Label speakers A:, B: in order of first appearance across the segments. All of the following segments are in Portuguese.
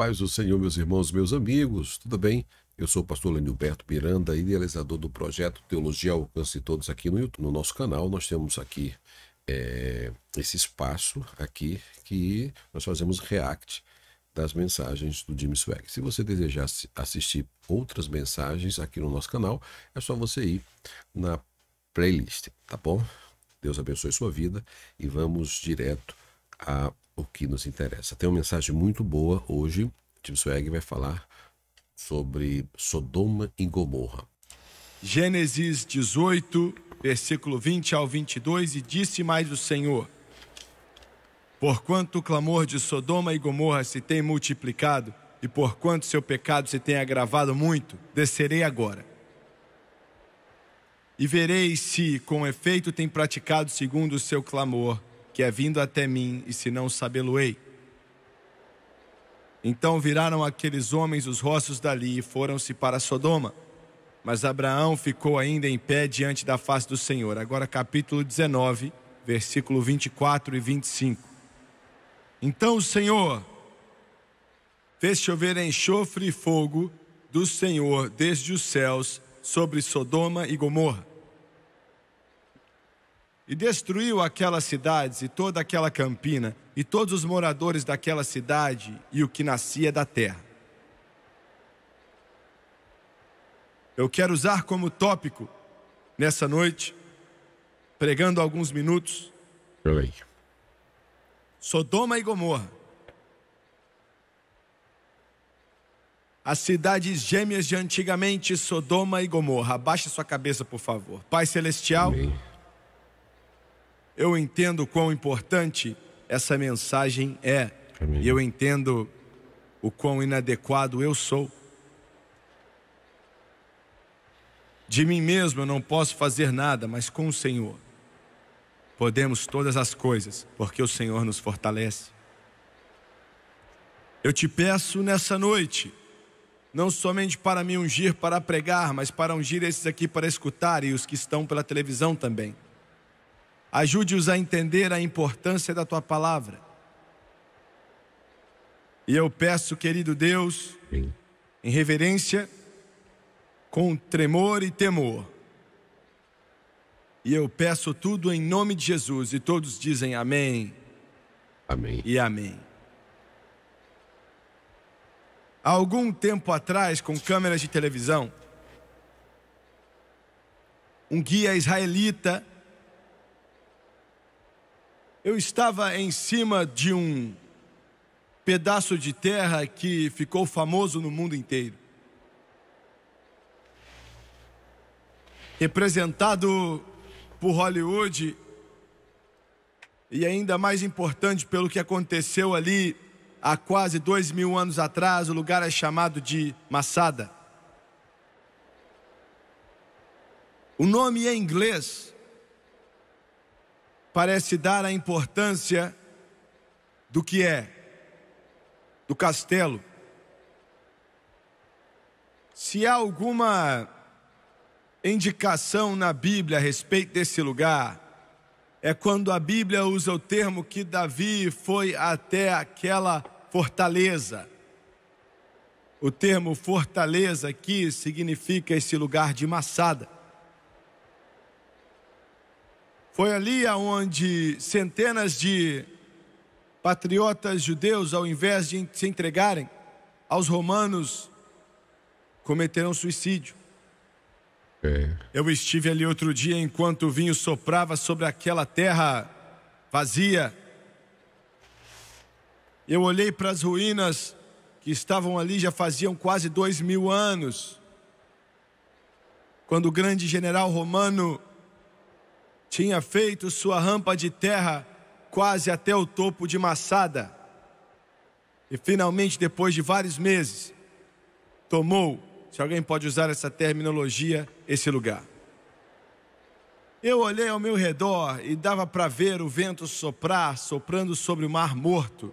A: Paz do Senhor, meus irmãos, meus amigos, tudo bem? Eu sou o pastor Lenilberto Miranda, idealizador do projeto Teologia Alcance Todos aqui no, YouTube, no nosso canal. Nós temos aqui é, esse espaço aqui que nós fazemos react das mensagens do Jimmy Swag. Se você desejar assistir outras mensagens aqui no nosso canal, é só você ir na playlist, tá bom? Deus abençoe sua vida e vamos direto à o que nos interessa. Tem uma mensagem muito boa hoje. Tim Swag vai falar sobre Sodoma e Gomorra.
B: Gênesis 18, versículo 20 ao 22, e disse mais o Senhor: Porquanto o clamor de Sodoma e Gomorra se tem multiplicado, e porquanto seu pecado se tem agravado muito, descerei agora. E verei se, com efeito, tem praticado segundo o seu clamor que é vindo até mim, e se não sabê-lo-ei. Então viraram aqueles homens os rostos dali e foram-se para Sodoma. Mas Abraão ficou ainda em pé diante da face do Senhor. Agora, capítulo 19, versículo 24 e 25. Então o Senhor fez chover enxofre e fogo do Senhor desde os céus sobre Sodoma e Gomorra e destruiu aquelas cidades e toda aquela campina e todos os moradores daquela cidade e o que nascia da terra. Eu quero usar como tópico nessa noite, pregando alguns minutos, Sodoma e Gomorra. as cidades gêmeas de antigamente, Sodoma e Gomorra. Abaixe sua cabeça, por favor. Pai Celestial, Amém. Eu entendo quão importante essa mensagem é. Amém. E eu entendo o quão inadequado eu sou. De mim mesmo eu não posso fazer nada, mas com o Senhor podemos todas as coisas, porque o Senhor nos fortalece. Eu te peço nessa noite, não somente para me ungir para pregar, mas para ungir esses aqui para escutar e os que estão pela televisão também. Ajude-os a entender a importância da tua palavra. E eu peço, querido Deus, em reverência, com tremor e temor. E eu peço tudo em nome de Jesus. E todos dizem amém. Amém. E amém. Há algum tempo atrás, com câmeras de televisão, um guia israelita eu estava em cima de um pedaço de terra que ficou famoso no mundo inteiro. Representado por Hollywood e ainda mais importante pelo que aconteceu ali há quase dois mil anos atrás, o lugar é chamado de Massada. O nome é inglês parece dar a importância do que é, do castelo. Se há alguma indicação na Bíblia a respeito desse lugar, é quando a Bíblia usa o termo que Davi foi até aquela fortaleza. O termo fortaleza aqui significa esse lugar de maçada. Foi ali aonde centenas de patriotas judeus, ao invés de se entregarem aos romanos, cometeram suicídio. É. Eu estive ali outro dia enquanto o vinho soprava sobre aquela terra vazia. Eu olhei para as ruínas que estavam ali já faziam quase dois mil anos, quando o grande general romano tinha feito sua rampa de terra quase até o topo de Massada. E finalmente, depois de vários meses, tomou, se alguém pode usar essa terminologia, esse lugar. Eu olhei ao meu redor e dava para ver o vento soprar, soprando sobre o mar morto,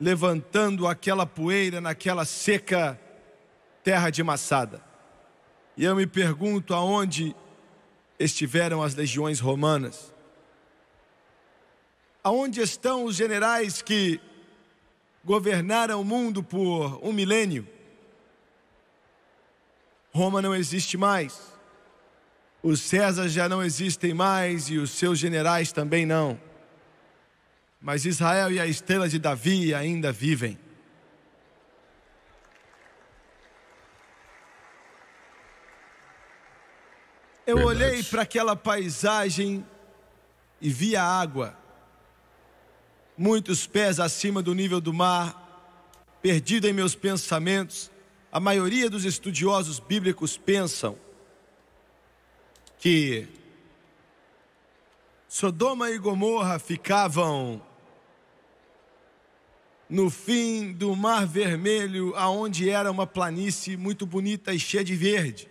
B: levantando aquela poeira naquela seca terra de Massada. E eu me pergunto aonde estiveram as legiões romanas? Aonde estão os generais que governaram o mundo por um milênio? Roma não existe mais. Os Césares já não existem mais e os seus generais também não. Mas Israel e a estrela de Davi ainda vivem. Eu Verdade. olhei para aquela paisagem e vi a água, muitos pés acima do nível do mar, perdido em meus pensamentos. A maioria dos estudiosos bíblicos pensam que Sodoma e Gomorra ficavam no fim do Mar Vermelho, aonde era uma planície muito bonita e cheia de verde.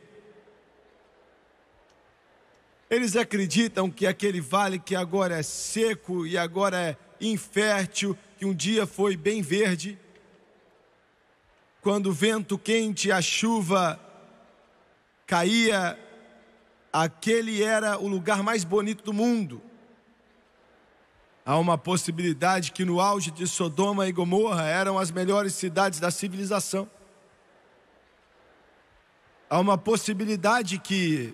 B: Eles acreditam que aquele vale que agora é seco e agora é infértil, que um dia foi bem verde, quando o vento quente, e a chuva caía, aquele era o lugar mais bonito do mundo. Há uma possibilidade que no auge de Sodoma e Gomorra eram as melhores cidades da civilização. Há uma possibilidade que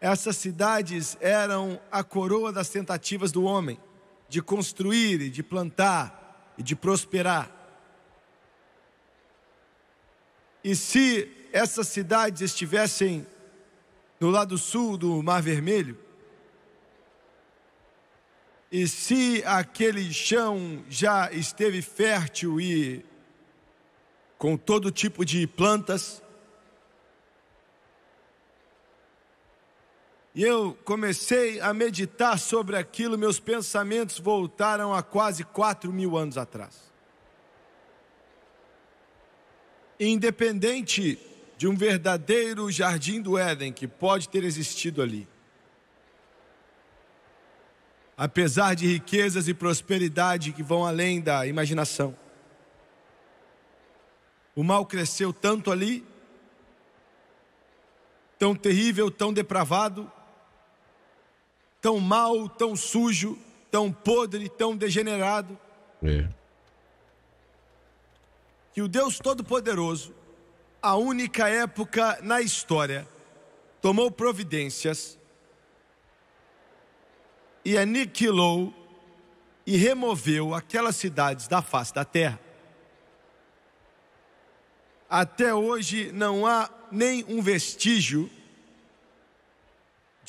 B: essas cidades eram a coroa das tentativas do homem de construir e de plantar e de prosperar. E se essas cidades estivessem no lado sul do Mar Vermelho, e se aquele chão já esteve fértil e com todo tipo de plantas, E eu comecei a meditar sobre aquilo, meus pensamentos voltaram a quase 4 mil anos atrás. Independente de um verdadeiro jardim do Éden que pode ter existido ali, apesar de riquezas e prosperidade que vão além da imaginação, o mal cresceu tanto ali, tão terrível, tão depravado, tão mal, tão sujo, tão podre, tão degenerado. É. Que o Deus Todo-Poderoso, a única época na história, tomou providências e aniquilou e removeu aquelas cidades da face da terra. Até hoje não há nem um vestígio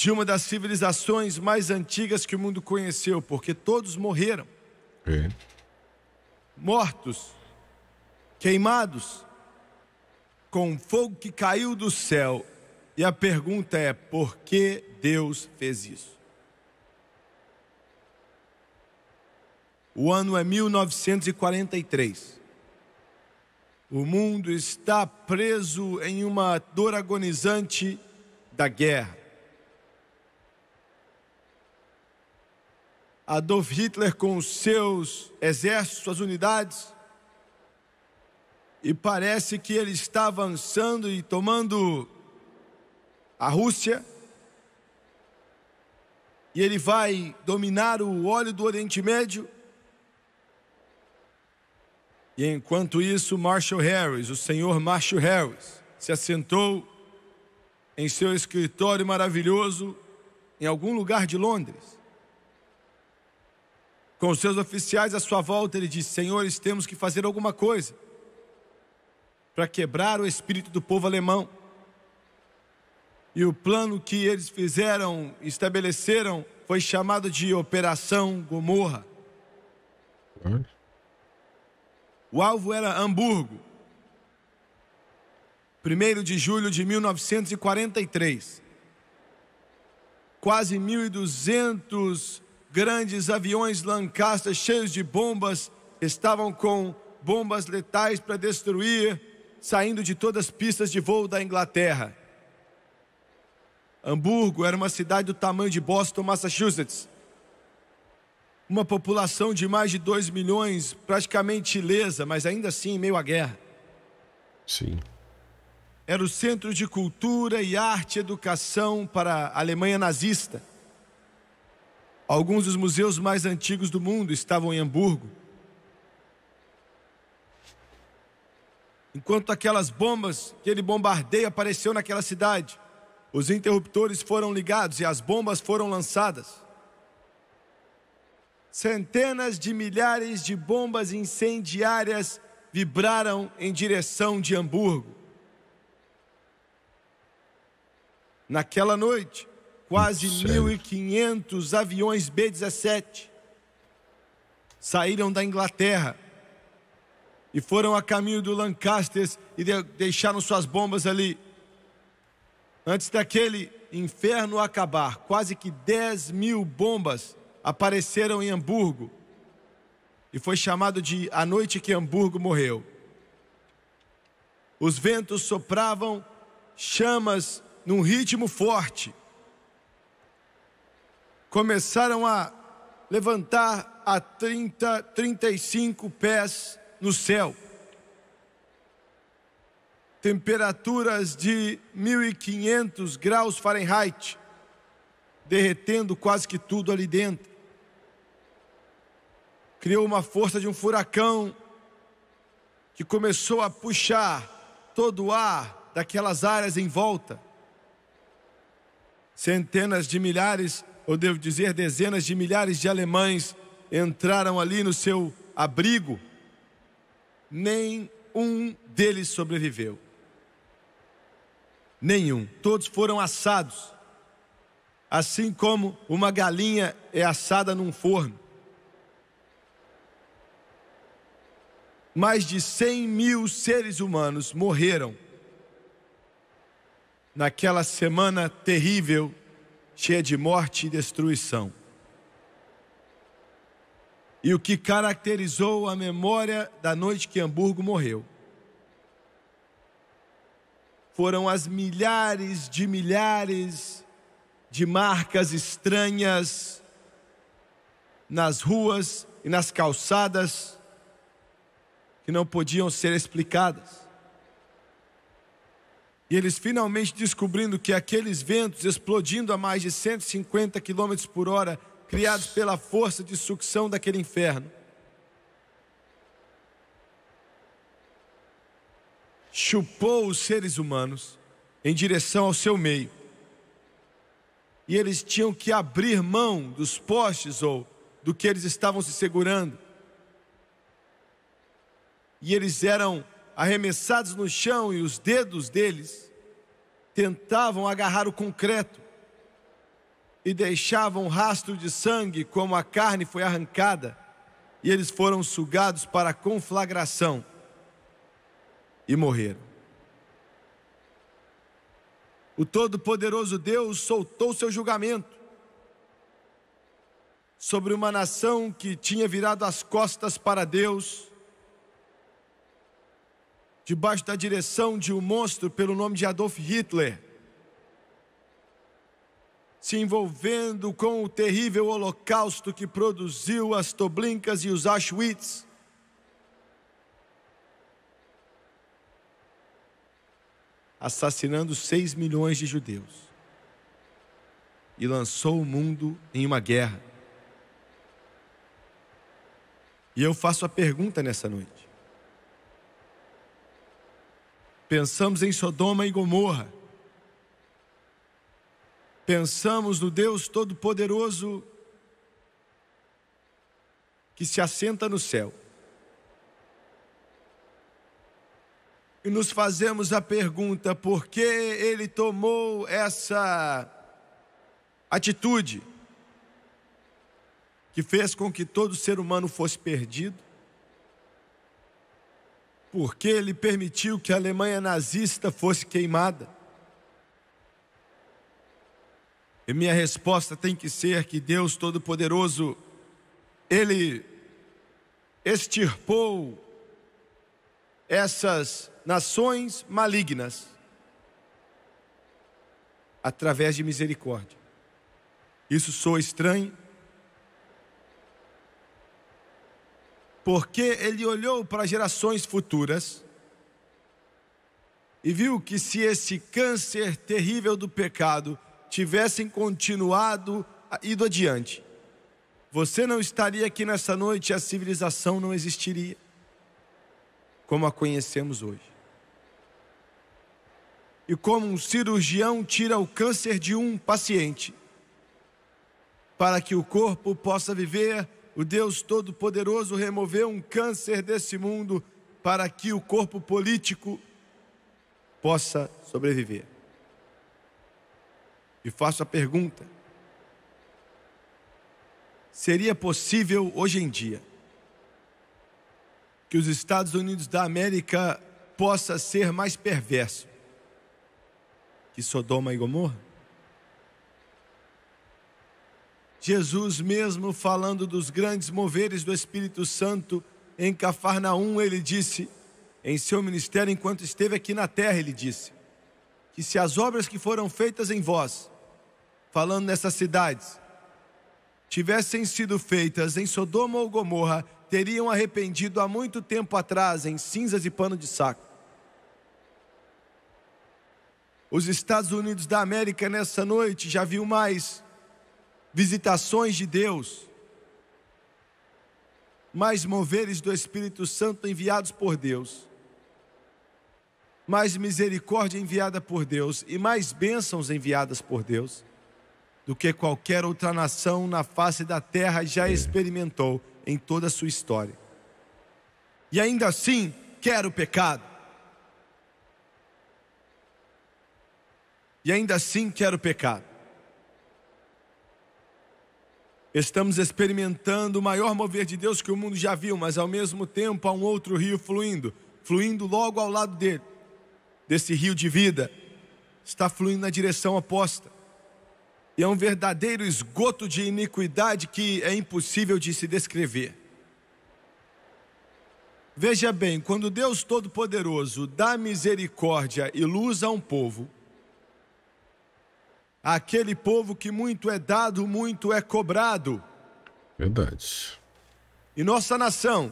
B: de uma das civilizações mais antigas que o mundo conheceu, porque todos morreram. É. Mortos, queimados, com fogo que caiu do céu. E a pergunta é: por que Deus fez isso? O ano é 1943. O mundo está preso em uma dor agonizante da guerra. Adolf Hitler com os seus exércitos, suas unidades, e parece que ele está avançando e tomando a Rússia, e ele vai dominar o óleo do Oriente Médio. E enquanto isso, Marshall Harris, o senhor Marshall Harris, se assentou em seu escritório maravilhoso em algum lugar de Londres. Com os seus oficiais à sua volta, ele diz: Senhores, temos que fazer alguma coisa para quebrar o espírito do povo alemão. E o plano que eles fizeram, estabeleceram, foi chamado de Operação Gomorra. O alvo era Hamburgo, 1 de julho de 1943. Quase 1.200 grandes aviões Lancaster cheios de bombas estavam com bombas letais para destruir, saindo de todas as pistas de voo da Inglaterra. Hamburgo era uma cidade do tamanho de Boston, Massachusetts. Uma população de mais de 2 milhões, praticamente ilesa, mas ainda assim em meio à guerra. Sim. Era o centro de cultura e arte e educação para a Alemanha nazista. Alguns dos museus mais antigos do mundo estavam em Hamburgo. Enquanto aquelas bombas que ele bombardeia apareceu naquela cidade, os interruptores foram ligados e as bombas foram lançadas. Centenas de milhares de bombas incendiárias vibraram em direção de Hamburgo. Naquela noite, quase 1.500 aviões B-17 saíram da Inglaterra e foram a caminho do Lancaster e deixaram suas bombas ali. Antes daquele inferno acabar, quase que 10 mil bombas apareceram em Hamburgo e foi chamado de A Noite que Hamburgo Morreu. Os ventos sopravam chamas num ritmo forte começaram a levantar a 30, 35 pés no céu. Temperaturas de 1500 graus Fahrenheit, derretendo quase que tudo ali dentro. Criou uma força de um furacão que começou a puxar todo o ar daquelas áreas em volta. Centenas de milhares eu devo dizer, dezenas de milhares de alemães entraram ali no seu abrigo, nem um deles sobreviveu. Nenhum. Todos foram assados. Assim como uma galinha é assada num forno. Mais de 100 mil seres humanos morreram naquela semana terrível cheia de morte e destruição. E o que caracterizou a memória da noite que Hamburgo morreu foram as milhares de milhares de marcas estranhas nas ruas e nas calçadas que não podiam ser explicadas. E eles finalmente descobrindo que aqueles ventos explodindo a mais de 150 km por hora, criados pela força de sucção daquele inferno, chupou os seres humanos em direção ao seu meio. E eles tinham que abrir mão dos postes ou do que eles estavam se segurando. E eles eram arremessados no chão e os dedos deles tentavam agarrar o concreto e deixavam rastro de sangue como a carne foi arrancada e eles foram sugados para a conflagração e morreram. O Todo-Poderoso Deus soltou seu julgamento sobre uma nação que tinha virado as costas para Deus debaixo da direção de um monstro pelo nome de Adolf Hitler, se envolvendo com o terrível holocausto que produziu as Toblinkas e os Auschwitz. assassinando 6 milhões de judeus e lançou o mundo em uma guerra. E eu faço a pergunta nessa noite: Pensamos em Sodoma e Gomorra. Pensamos no Deus Todo-Poderoso que se assenta no céu. E nos fazemos a pergunta: por que ele tomou essa atitude que fez com que todo ser humano fosse perdido? porque ele permitiu que a Alemanha nazista fosse queimada. E minha resposta tem que ser que Deus Todo-Poderoso, Ele extirpou essas nações malignas através de misericórdia. Isso soa estranho? porque ele olhou para gerações futuras e viu que se esse câncer terrível do pecado tivessem continuado ah, ido adiante, você não estaria aqui nessa noite e a civilização não existiria como a conhecemos hoje. E como um cirurgião tira o câncer de um paciente para que o corpo possa viver o Deus Todo-Poderoso removeu um câncer desse mundo para que o corpo político possa sobreviver. E faço a pergunta: seria possível hoje em dia que os Estados Unidos da América possa ser mais perverso que Sodoma e Gomorra? Jesus mesmo falando dos grandes moveres do Espírito Santo em Cafarnaum, ele disse, em seu ministério enquanto esteve aqui na terra, ele disse, que se as obras que foram feitas em vós, falando nessas cidades, tivessem sido feitas em Sodoma ou Gomorra, teriam arrependido há muito tempo atrás em cinzas e pano de saco. Os Estados Unidos da América nessa noite já viu mais visitações de Deus, mais moveres do Espírito Santo enviados por Deus, mais misericórdia enviada por Deus e mais bênçãos enviadas por Deus do que qualquer outra nação na face da terra já é. experimentou em toda a sua história. E ainda assim, quer o pecado. E ainda assim, quer o pecado. Estamos experimentando o maior mover de Deus que o mundo já viu, mas ao mesmo tempo há um outro rio fluindo, fluindo logo ao lado dele. Desse rio de vida está fluindo na direção oposta. E é um verdadeiro esgoto de iniquidade que é impossível de se descrever. Veja bem, quando Deus Todo-Poderoso dá misericórdia e luz a um povo, Aquele povo que muito é dado, muito é cobrado. Verdade. E nossa nação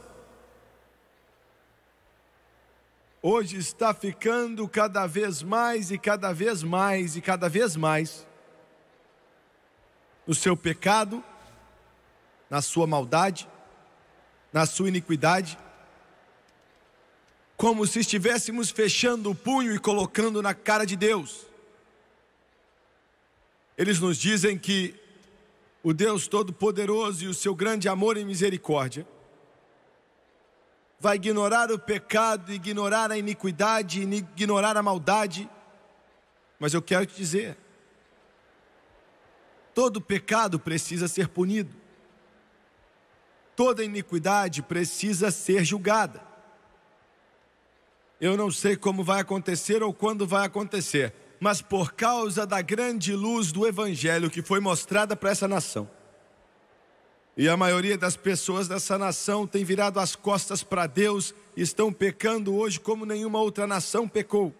B: hoje está ficando cada vez mais e cada vez mais e cada vez mais no seu pecado, na sua maldade, na sua iniquidade, como se estivéssemos fechando o punho e colocando na cara de Deus. Eles nos dizem que o Deus Todo-Poderoso e o seu grande amor e misericórdia vai ignorar o pecado, ignorar a iniquidade, ignorar a maldade. Mas eu quero te dizer: todo pecado precisa ser punido, toda iniquidade precisa ser julgada. Eu não sei como vai acontecer ou quando vai acontecer mas por causa da grande luz do Evangelho que foi mostrada para essa nação. E a maioria das pessoas dessa nação tem virado as costas para Deus e estão pecando hoje como nenhuma outra nação pecou.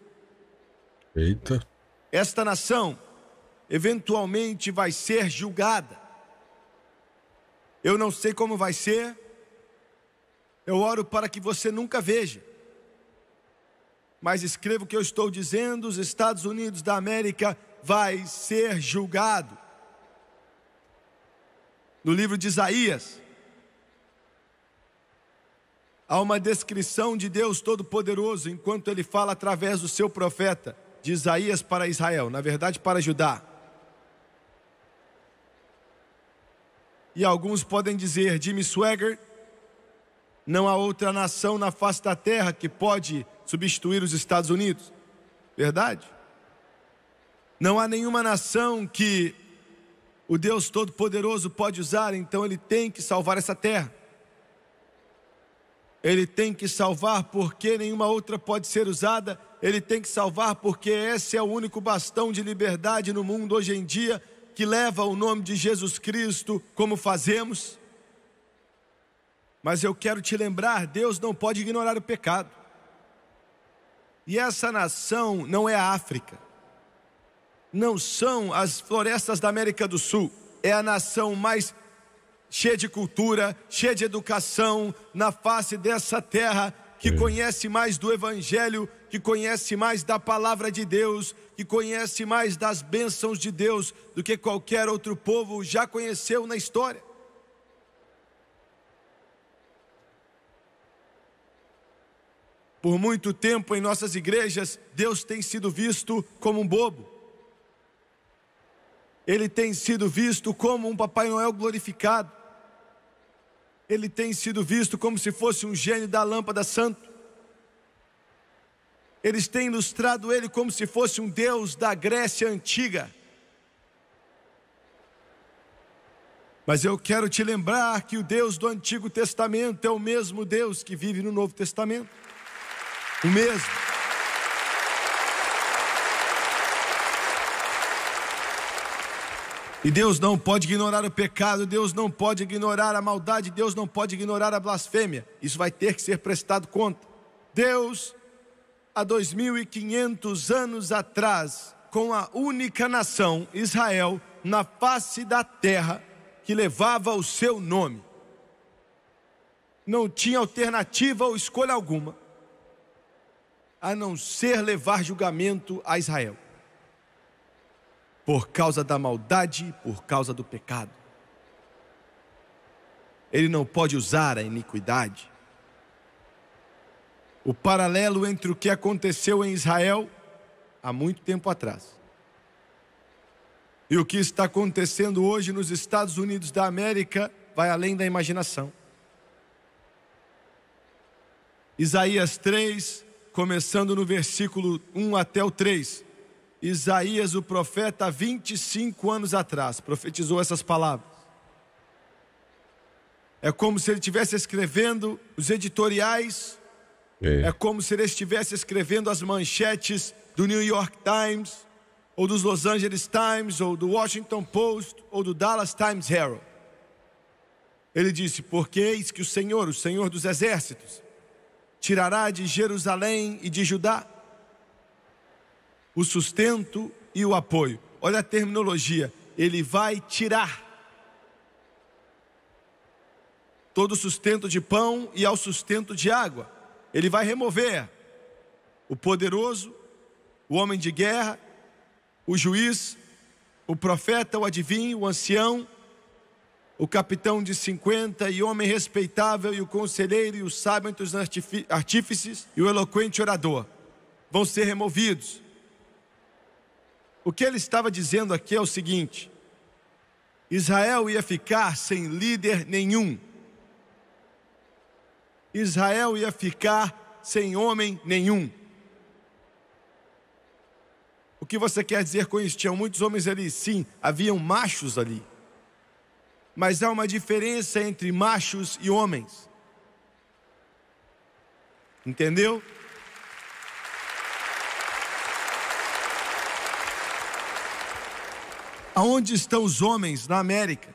B: Eita. Esta nação eventualmente vai ser julgada. Eu não sei como vai ser. Eu oro para que você nunca veja. Mas escreva o que eu estou dizendo: os Estados Unidos da América vai ser julgado. No livro de Isaías, há uma descrição de Deus Todo-Poderoso enquanto ele fala através do seu profeta, de Isaías para Israel, na verdade para Judá. E alguns podem dizer, Jimmy Swagger, não há outra nação na face da terra que pode substituir os Estados Unidos. Verdade? Não há nenhuma nação que o Deus Todo-Poderoso pode usar, então ele tem que salvar essa terra. Ele tem que salvar porque nenhuma outra pode ser usada. Ele tem que salvar porque esse é o único bastão de liberdade no mundo hoje em dia que leva o nome de Jesus Cristo, como fazemos. Mas eu quero te lembrar: Deus não pode ignorar o pecado. E essa nação não é a África, não são as florestas da América do Sul, é a nação mais cheia de cultura, cheia de educação na face dessa terra, que é. conhece mais do Evangelho, que conhece mais da palavra de Deus, que conhece mais das bênçãos de Deus do que qualquer outro povo já conheceu na história. Por muito tempo em nossas igrejas, Deus tem sido visto como um bobo. Ele tem sido visto como um Papai Noel glorificado. Ele tem sido visto como se fosse um gênio da lâmpada santo. Eles têm ilustrado ele como se fosse um deus da Grécia antiga. Mas eu quero te lembrar que o Deus do Antigo Testamento é o mesmo Deus que vive no Novo Testamento. O mesmo. E Deus não pode ignorar o pecado, Deus não pode ignorar a maldade, Deus não pode ignorar a blasfêmia. Isso vai ter que ser prestado conta. Deus, há 2.500 anos atrás, com a única nação, Israel, na face da terra, que levava o seu nome. Não tinha alternativa ou escolha alguma a não ser levar julgamento a Israel, por causa da maldade, por causa do pecado. Ele não pode usar a iniquidade. O paralelo entre o que aconteceu em Israel há muito tempo atrás e o que está acontecendo hoje nos Estados Unidos da América vai além da imaginação. Isaías 3, começando no versículo 1 até o 3. Isaías, o profeta, 25 anos atrás, profetizou essas palavras. É como se ele estivesse escrevendo os editoriais, é. é como se ele estivesse escrevendo as manchetes do New York Times, ou dos Los Angeles Times, ou do Washington Post, ou do Dallas Times Herald. Ele disse: Porque eis que o Senhor, o Senhor dos exércitos, tirará de Jerusalém e de Judá o sustento e o apoio. Olha a terminologia, ele vai tirar todo o sustento de pão e ao sustento de água. Ele vai remover o poderoso, o homem de guerra, o juiz, o profeta, o adivinho, o ancião, o capitão de cinquenta e homem respeitável, e o conselheiro, e o sábio entre os artífices, e o eloquente orador, vão ser removidos. O que ele estava dizendo aqui é o seguinte: Israel ia ficar sem líder nenhum, Israel ia ficar sem homem nenhum. O que você quer dizer com isso? Tinham muitos homens ali, sim, haviam machos ali mas há uma diferença entre machos e homens. Entendeu? Aonde estão os homens na América?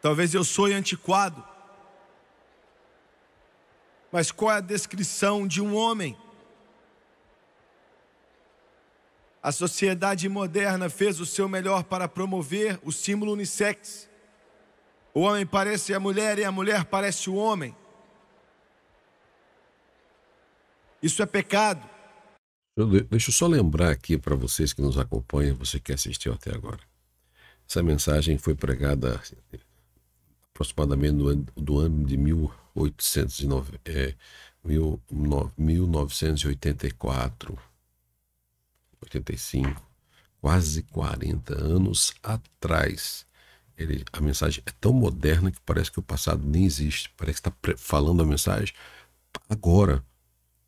B: Talvez eu sou antiquado. Mas qual é a descrição de um homem? A sociedade moderna fez o seu melhor para promover o símbolo unissex. O homem parece a mulher e a mulher parece o homem. Isso é pecado.
A: Deixa eu só lembrar aqui para vocês que nos acompanham, você que assistiu até agora. Essa mensagem foi pregada aproximadamente no ano, do ano de 1809, é, 1984 85, quase 40 anos atrás. Ele, a mensagem é tão moderna que parece que o passado nem existe. Parece que está falando a mensagem agora,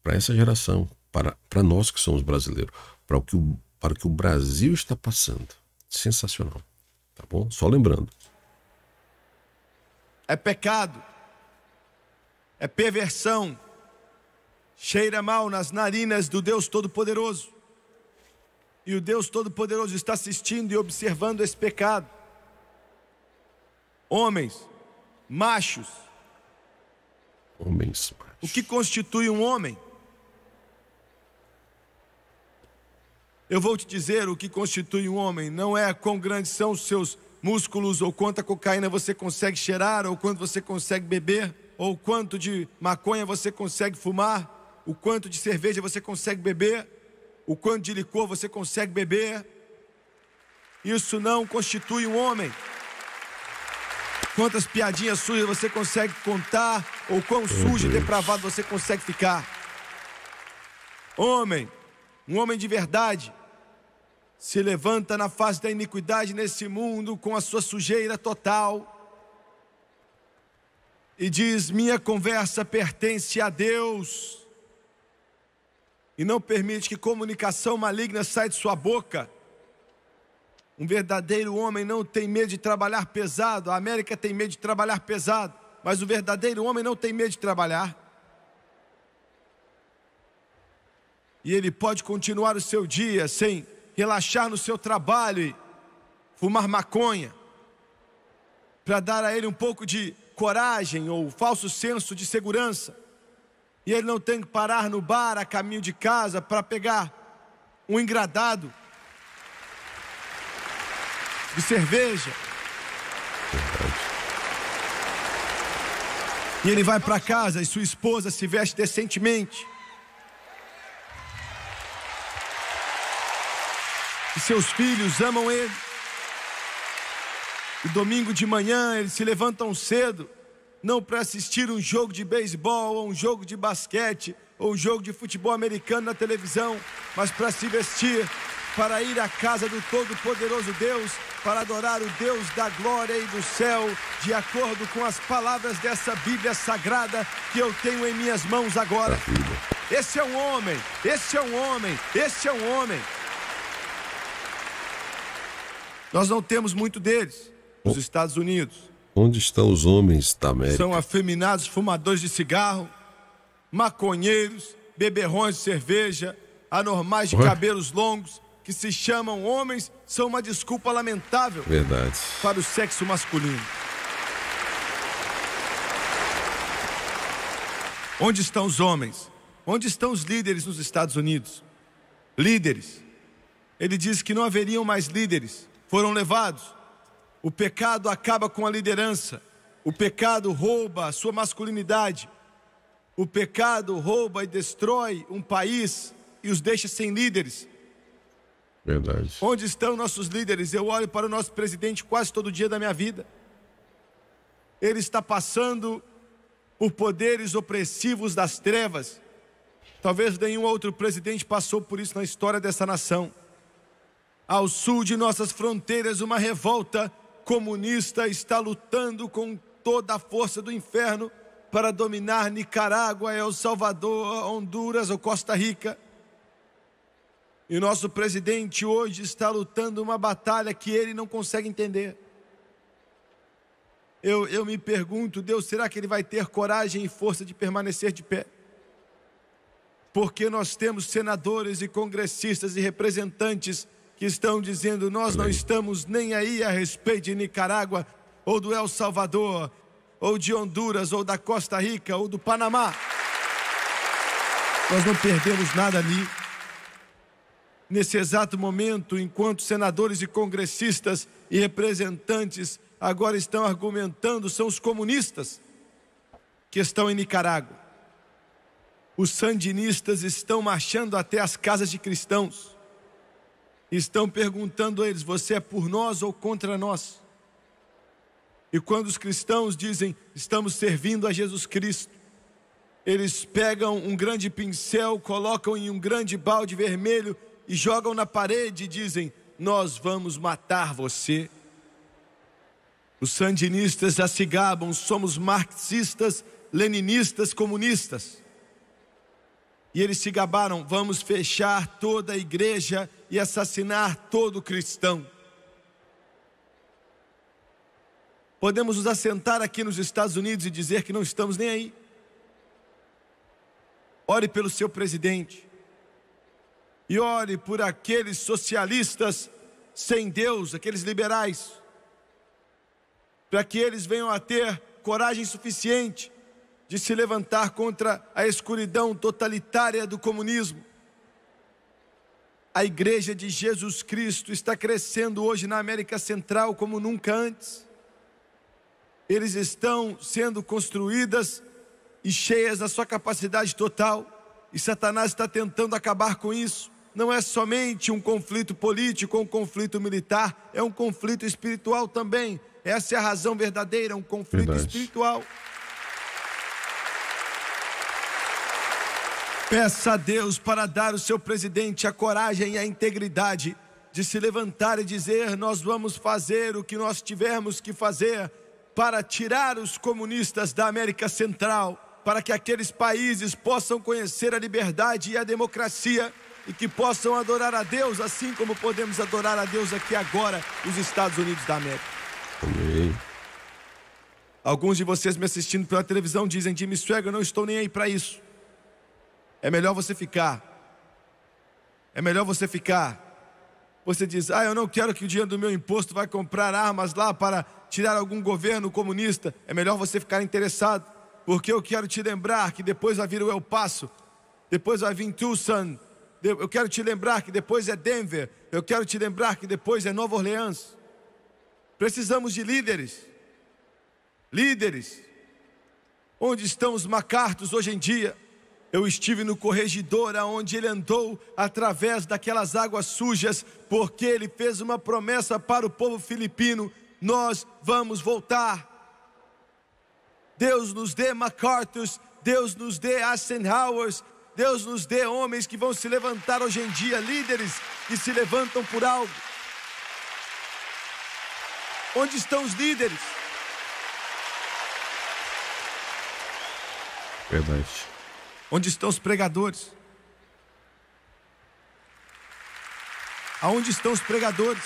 A: para essa geração, para, para nós que somos brasileiros, para o que o, para o que o Brasil está passando. Sensacional. Tá bom? Só lembrando.
B: É pecado. É perversão. Cheira mal nas narinas do Deus Todo-Poderoso. E o Deus Todo-Poderoso está assistindo e observando esse pecado. Homens, machos. Homens, machos. O que constitui um homem? Eu vou te dizer o que constitui um homem. Não é quão grandes são os seus músculos, ou quanta cocaína você consegue cheirar, ou quanto você consegue beber, ou quanto de maconha você consegue fumar, o quanto de cerveja você consegue beber o quanto de licor você consegue beber. Isso não constitui um homem. Quantas piadinhas sujas você consegue contar, ou quão sujo e depravado você consegue ficar. Homem, um homem de verdade, se levanta na face da iniquidade nesse mundo com a sua sujeira total e diz: Minha conversa pertence a Deus e não permite que comunicação maligna saia de sua boca. Um verdadeiro homem não tem medo de trabalhar pesado. A América tem medo de trabalhar pesado, mas o verdadeiro homem não tem medo de trabalhar. E ele pode continuar o seu dia sem relaxar no seu trabalho e fumar maconha para dar a ele um pouco de coragem ou falso senso de segurança e ele não tem que parar no bar a caminho de casa para pegar um engradado de cerveja. E ele vai para casa e sua esposa se veste decentemente. E seus filhos amam ele. E domingo de manhã eles se levantam cedo não para assistir um jogo de beisebol, ou um jogo de basquete, ou um jogo de futebol americano na televisão, mas para se vestir, para ir à casa do Todo-Poderoso Deus, para adorar o Deus da glória e do céu, de acordo com as palavras dessa Bíblia sagrada que eu tenho em minhas mãos agora. Esse é um homem, esse é um homem, esse é um homem. Nós não temos muito deles nos Estados Unidos. Onde estão os homens da América? São afeminados fumadores de cigarro, maconheiros, beberrões de cerveja, anormais de Ué? cabelos longos, que se chamam homens, são uma desculpa lamentável Verdade. para o sexo masculino. Onde estão os homens? Onde estão os líderes nos Estados Unidos? Líderes. Ele diz que não haveriam mais líderes, foram levados o pecado acaba com a liderança. O pecado rouba a sua masculinidade. O pecado rouba e destrói um país e os deixa sem líderes. Verdade. Onde estão nossos líderes? Eu olho para o nosso presidente quase todo dia da minha vida. Ele está passando por poderes opressivos das trevas. Talvez nenhum outro presidente passou por isso na história dessa nação. Ao sul de nossas fronteiras, uma revolta comunista está lutando com toda a força do inferno para dominar Nicarágua, El Salvador, Honduras ou Costa Rica. E nosso presidente hoje está lutando uma batalha que ele não consegue entender. Eu, eu me pergunto, Deus, será que ele vai ter coragem e força de permanecer de pé? Porque nós temos senadores e congressistas e representantes que estão dizendo: nós não estamos nem aí a respeito de Nicarágua, ou do El Salvador, ou de Honduras, ou da Costa Rica, ou do Panamá. Nós não perdemos nada ali. Nesse exato momento, enquanto senadores e congressistas e representantes agora estão argumentando, são os comunistas que estão em Nicarágua. Os sandinistas estão marchando até as casas de cristãos estão perguntando a eles: você é por nós ou contra nós? E quando os cristãos dizem estamos servindo a Jesus Cristo, eles pegam um grande pincel, colocam em um grande balde vermelho e jogam na parede e dizem: Nós vamos matar você. Os sandinistas já se gabam, somos marxistas, leninistas, comunistas. E eles se gabaram: Vamos fechar toda a igreja e assassinar todo cristão. Podemos nos assentar aqui nos Estados Unidos e dizer que não estamos nem aí. Ore pelo seu presidente. E ore por aqueles socialistas sem Deus, aqueles liberais, para que eles venham a ter coragem suficiente de se levantar contra a escuridão totalitária do comunismo. A igreja de Jesus Cristo está crescendo hoje na América Central como nunca antes. Eles estão sendo construídas e cheias da sua capacidade total, e Satanás está tentando acabar com isso. Não é somente um conflito político, um conflito militar, é um conflito espiritual também. Essa é a razão verdadeira, é um conflito Verdade. espiritual. Peça a Deus para dar ao seu presidente a coragem e a integridade de se levantar e dizer: Nós vamos fazer o que nós tivermos que fazer para tirar os comunistas da América Central, para que aqueles países possam conhecer a liberdade e a democracia e que possam adorar a Deus, assim como podemos adorar a Deus aqui agora, os Estados Unidos da América. Amém. Alguns de vocês me assistindo pela televisão dizem: Jimmy Swagger, não estou nem aí para isso. É melhor você ficar. É melhor você ficar. Você diz: "Ah, eu não quero que o dinheiro do meu imposto vai comprar armas lá para tirar algum governo comunista". É melhor você ficar interessado, porque eu quero te lembrar que depois vai vir o El Paso, depois vai vir Tucson, eu quero te lembrar que depois é Denver, eu quero te lembrar que depois é Nova Orleans. Precisamos de líderes. Líderes. Onde estão os macartos hoje em dia? Eu estive no corregidor aonde ele andou através daquelas águas sujas, porque ele fez uma promessa para o povo filipino: nós vamos voltar. Deus nos dê MacArthur's, Deus nos dê Eisenhower's, Deus nos dê homens que vão se levantar hoje em dia, líderes que se levantam por algo. Onde estão os líderes? Verdade. Onde estão os pregadores? Aonde estão os pregadores?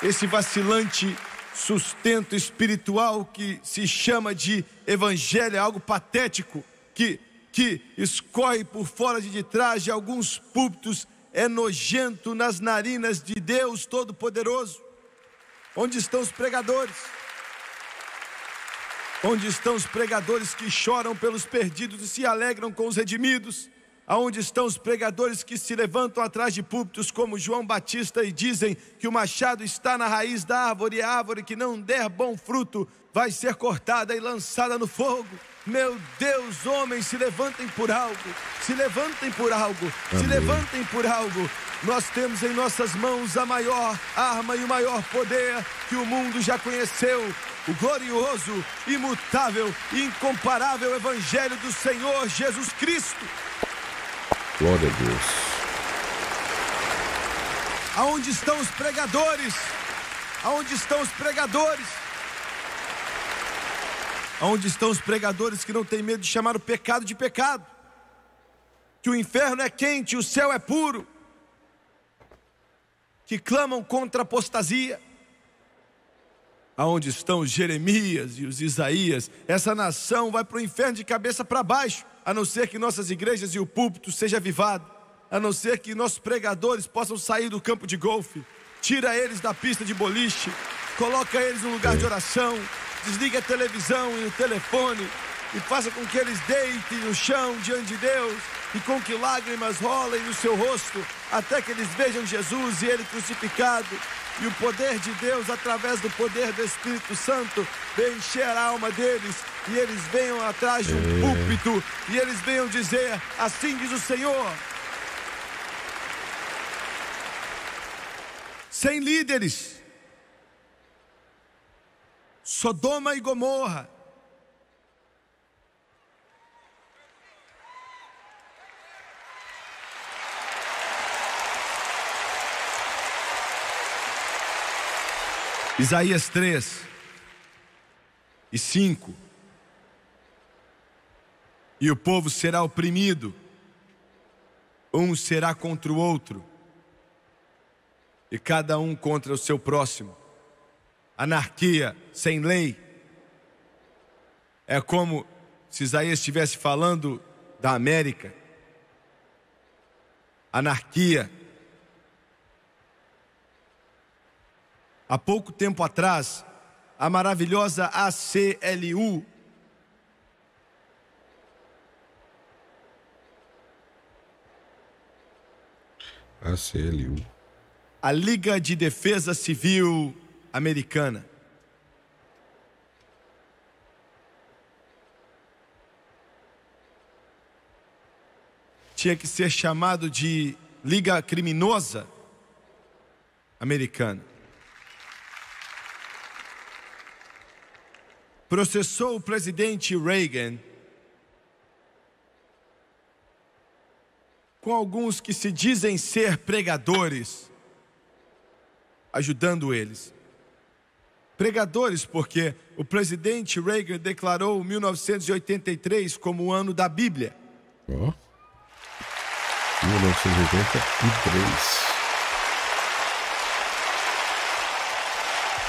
B: Esse vacilante sustento espiritual que se chama de evangelho é algo patético que que escorre por fora de trás de alguns púlpitos é nojento nas narinas de Deus Todo-Poderoso. Onde estão os pregadores? Onde estão os pregadores que choram pelos perdidos e se alegram com os redimidos? Aonde estão os pregadores que se levantam atrás de púlpitos como João Batista e dizem que o machado está na raiz da árvore e a árvore que não der bom fruto vai ser cortada e lançada no fogo? Meu Deus, homens, se levantem por algo, se levantem por algo, Amém. se levantem por algo. Nós temos em nossas mãos a maior arma e o maior poder que o mundo já conheceu, o glorioso, imutável, incomparável Evangelho do Senhor Jesus Cristo.
A: Glória a Deus.
B: Aonde estão os pregadores? Aonde estão os pregadores? Aonde estão os pregadores que não têm medo de chamar o pecado de pecado? Que o inferno é quente o céu é puro? Que clamam contra a apostasia? aonde estão os Jeremias e os Isaías, essa nação vai para o inferno de cabeça para baixo, a não ser que nossas igrejas e o púlpito seja avivado, a não ser que nossos pregadores possam sair do campo de golfe, tira eles da pista de boliche, coloca eles no lugar de oração, desliga a televisão e o telefone e faça com que eles deitem no chão diante de Deus e com que lágrimas rolem no seu rosto até que eles vejam Jesus e ele crucificado e o poder de Deus, através do poder do Espírito Santo, veio encher a alma deles. E eles venham atrás de um é. púlpito. E eles venham dizer: Assim diz o Senhor. Sem líderes. Sodoma e Gomorra Isaías 3 e 5. E o povo será oprimido, um será contra o outro, e cada um contra o seu próximo. Anarquia sem lei. É como se Isaías estivesse falando da América. Anarquia Há pouco tempo atrás, a maravilhosa ACLU ACLU A Liga de Defesa Civil Americana tinha que ser chamado de Liga Criminosa Americana. processou o presidente Reagan com alguns que se dizem ser pregadores, ajudando eles. Pregadores, porque o presidente Reagan declarou 1983 como o ano da Bíblia. Oh.
A: 1983.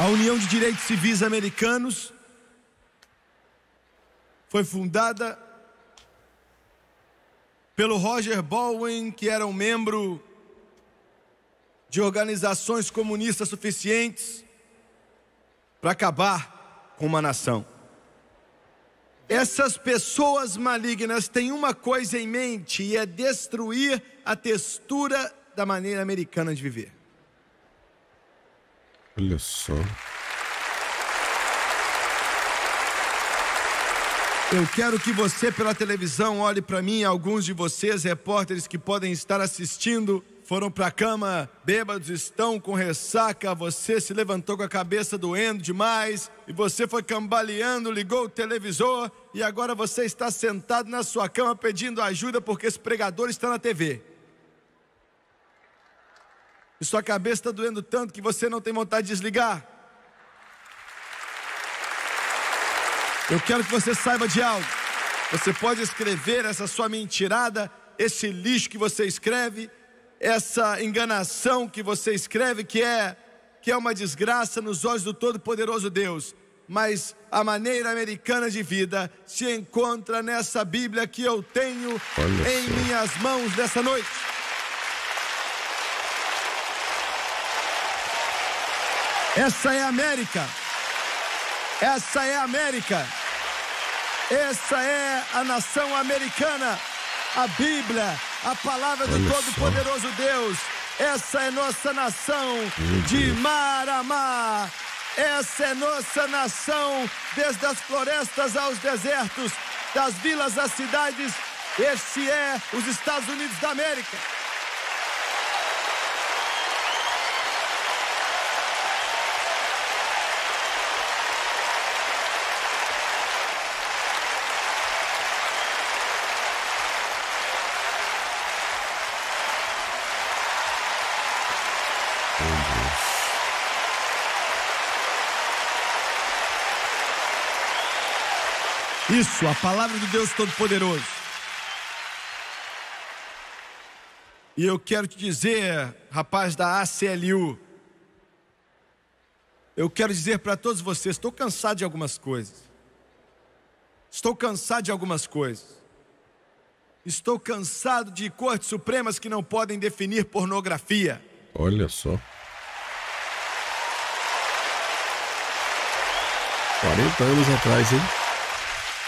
B: A União de Direitos Civis Americanos foi fundada pelo Roger Baldwin, que era um membro de organizações comunistas suficientes para acabar com uma nação. Essas pessoas malignas têm uma coisa em mente e é destruir a textura da maneira americana de viver. Olha só. Eu quero que você, pela televisão, olhe para mim. Alguns de vocês, repórteres que podem estar assistindo, foram para a cama bêbados, estão com ressaca. Você se levantou com a cabeça doendo demais e você foi cambaleando, ligou o televisor e agora você está sentado na sua cama pedindo ajuda porque esse pregador está na TV. E sua cabeça está doendo tanto que você não tem vontade de desligar. Eu quero que você saiba de algo. Você pode escrever essa sua mentirada, esse lixo que você escreve, essa enganação que você escreve, que é que é uma desgraça nos olhos do Todo-Poderoso Deus. Mas a maneira americana de vida se encontra nessa Bíblia que eu tenho Olha em só. minhas mãos nessa noite. Essa é a América. Essa é a América. Essa é a nação americana. A Bíblia, a palavra do Todo-Poderoso Deus. Essa é nossa nação de Maramá. Essa é nossa nação, desde as florestas aos desertos, das vilas às cidades. Este é os Estados Unidos da América. Isso, a palavra de Deus Todo-Poderoso. E eu quero te dizer, rapaz da ACLU, eu quero dizer para todos vocês: estou cansado de algumas coisas. Estou cansado de algumas coisas. Estou cansado de cortes supremas que não podem definir pornografia.
A: Olha só. 40 anos atrás, hein?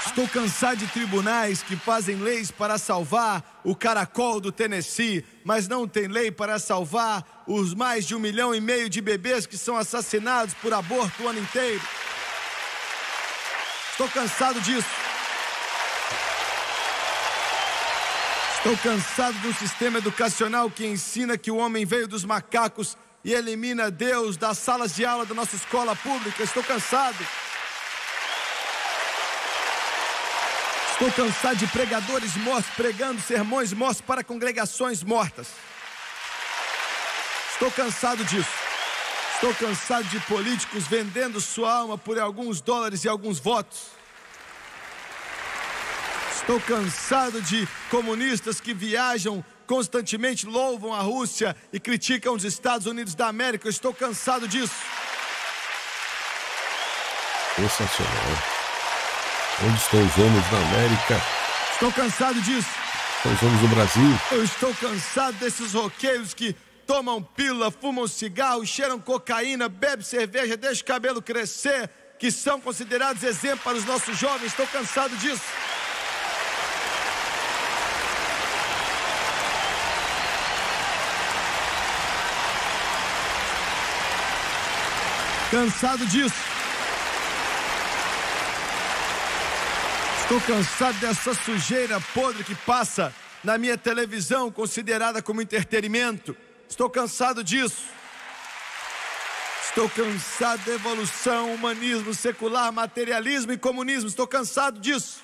B: Estou cansado de tribunais que fazem leis para salvar o caracol do Tennessee, mas não tem lei para salvar os mais de um milhão e meio de bebês que são assassinados por aborto o ano inteiro. Estou cansado disso. Estou cansado do sistema educacional que ensina que o homem veio dos macacos e elimina Deus das salas de aula da nossa escola pública. Estou cansado. Estou cansado de pregadores mortos pregando sermões mortos para congregações mortas. Estou cansado disso. Estou cansado de políticos vendendo sua alma por alguns dólares e alguns votos. Estou cansado de comunistas que viajam constantemente, louvam a Rússia e criticam os Estados Unidos da América. estou cansado disso.
A: Sensacional.
B: Onde estão os homens da América? Estou cansado disso. São os homens Brasil. Eu estou cansado desses roqueiros que tomam pila, fumam cigarro, cheiram cocaína, bebem cerveja, deixam o cabelo crescer, que são considerados exemplo para os nossos jovens. Estou cansado disso. Cansado disso. Estou cansado dessa sujeira podre que passa na minha televisão, considerada como entretenimento. Estou cansado disso. Estou cansado da evolução, humanismo, secular, materialismo e comunismo. Estou cansado disso.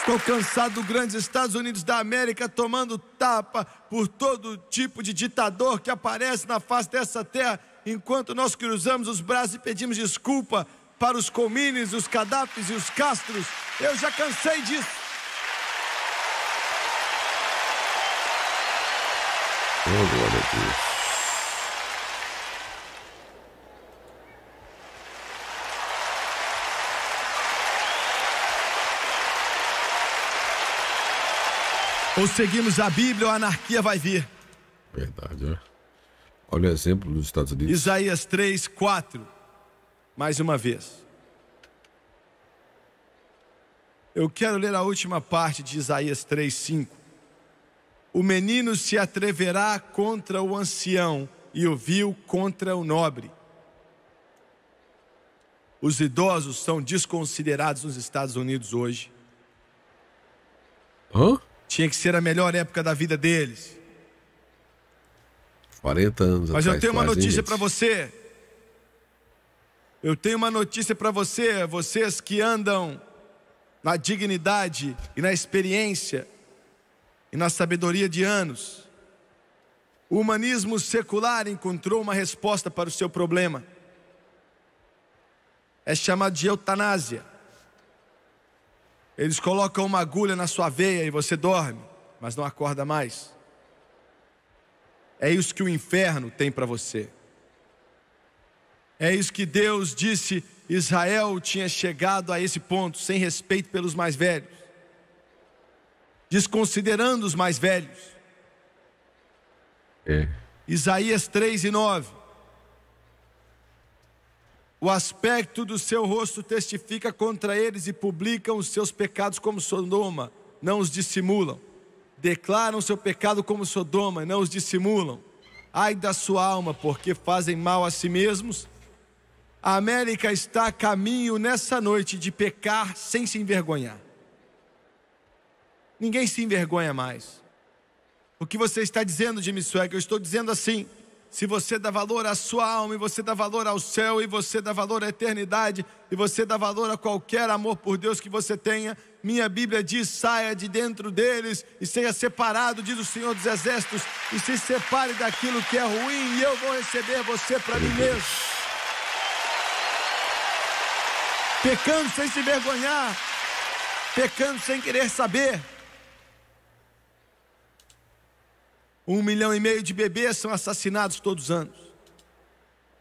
B: Estou cansado dos grandes Estados Unidos da América tomando tapa por todo tipo de ditador que aparece na face dessa terra, enquanto nós cruzamos os braços e pedimos desculpa para os Comines, os Cadáfis e os Castros. Eu já cansei disso.
A: Oh, glória a Deus.
B: Ou seguimos a Bíblia ou a anarquia vai vir.
A: Verdade, né? Olha o exemplo dos Estados
B: Unidos. Isaías 3, 4 mais uma vez. Eu quero ler a última parte de Isaías 5. O menino se atreverá contra o ancião e o vil contra o nobre. Os idosos são desconsiderados nos Estados Unidos hoje. Hã? Tinha que ser a melhor época da vida deles.
A: 40 anos. Mas eu tenho uma notícia para
B: você. Eu tenho uma notícia para você, vocês que andam na dignidade e na experiência e na sabedoria de anos. O humanismo secular encontrou uma resposta para o seu problema. É chamado de eutanásia. Eles colocam uma agulha na sua veia e você dorme, mas não acorda mais. É isso que o inferno tem para você. É isso que Deus disse. Israel tinha chegado a esse ponto, sem respeito pelos mais velhos, desconsiderando os mais velhos. É. Isaías 3 e 9. O aspecto do seu rosto testifica contra eles e publicam os seus pecados como Sodoma, não os dissimulam. Declaram seu pecado como Sodoma, não os dissimulam. Ai da sua alma, porque fazem mal a si mesmos a América está a caminho nessa noite de pecar sem se envergonhar. Ninguém se envergonha mais. O que você está dizendo, Jimmy Swag? Eu estou dizendo assim: se você dá valor à sua alma, e você dá valor ao céu, e você dá valor à eternidade, e você dá valor a qualquer amor por Deus que você tenha, minha Bíblia diz: saia de dentro deles e seja separado, diz o Senhor dos Exércitos, e se separe daquilo que é ruim, e eu vou receber você para mim mesmo. pecando sem se vergonhar, pecando sem querer saber. Um milhão e meio de bebês são assassinados todos os anos.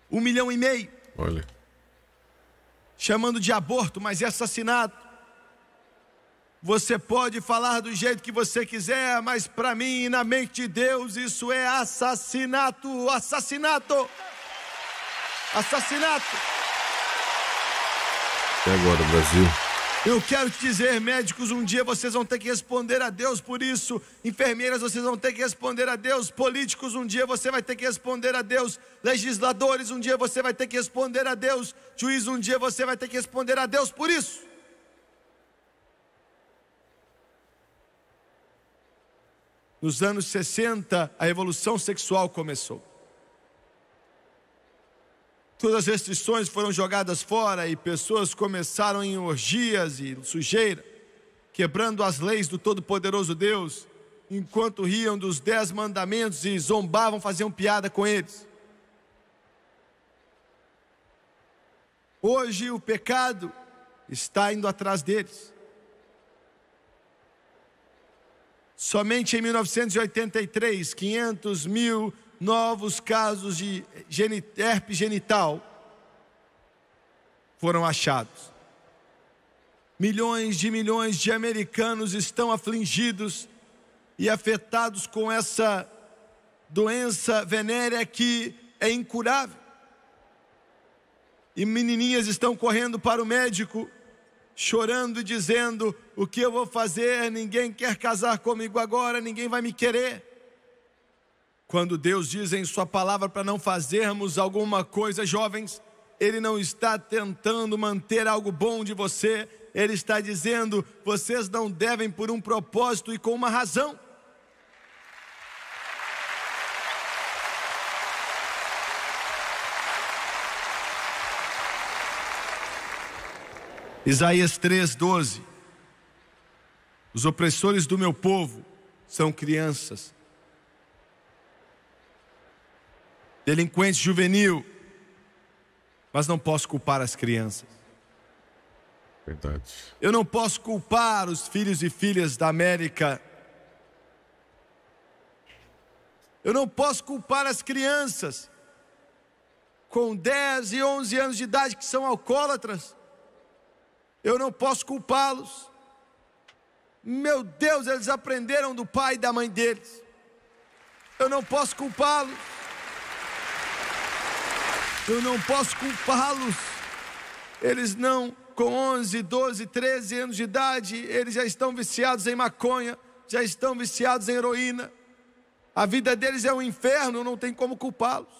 B: Um milhão e meio. Olha. Chamando de aborto, mas é assassinato. Você pode falar do jeito que você quiser, mas para mim e na mente de Deus isso é assassinato, assassinato, assassinato
A: até agora, Brasil?
B: Eu quero te dizer, médicos, um dia vocês vão ter que responder a Deus por isso. Enfermeiras, vocês vão ter que responder a Deus. Políticos, um dia você vai ter que responder a Deus. Legisladores, um dia você vai ter que responder a Deus. Juiz, um dia você vai ter que responder a Deus por isso. Nos anos 60, a revolução sexual começou. Todas as restrições foram jogadas fora e pessoas começaram em orgias e sujeira, quebrando as leis do Todo-Poderoso Deus, enquanto riam dos dez mandamentos e zombavam, faziam piada com eles. Hoje o pecado está indo atrás deles. Somente em 1983, 500 mil novos casos de herpes genital foram achados. Milhões de milhões de americanos estão afligidos e afetados com essa doença venérea que é incurável. E menininhas estão correndo para o médico, chorando e dizendo: O que eu vou fazer? Ninguém quer casar comigo agora, ninguém vai me querer. Quando Deus diz em Sua palavra para não fazermos alguma coisa, jovens, Ele não está tentando manter algo bom de você, Ele está dizendo: vocês não devem por um propósito e com uma razão. Isaías 3,12: Os opressores do meu povo são crianças delinquente juvenil. Mas não posso culpar as crianças. Verdade. Eu não posso culpar os filhos e filhas da América. Eu não posso culpar as crianças com 10 e 11 anos de idade que são alcoólatras. Eu não posso culpá-los. Meu Deus, eles aprenderam do pai e da mãe deles. Eu não posso culpá-los. Eu não posso culpá-los. Eles não, com 11, 12, 13 anos de idade, eles já estão viciados em maconha, já estão viciados em heroína. A vida deles é um inferno, não tem como culpá-los.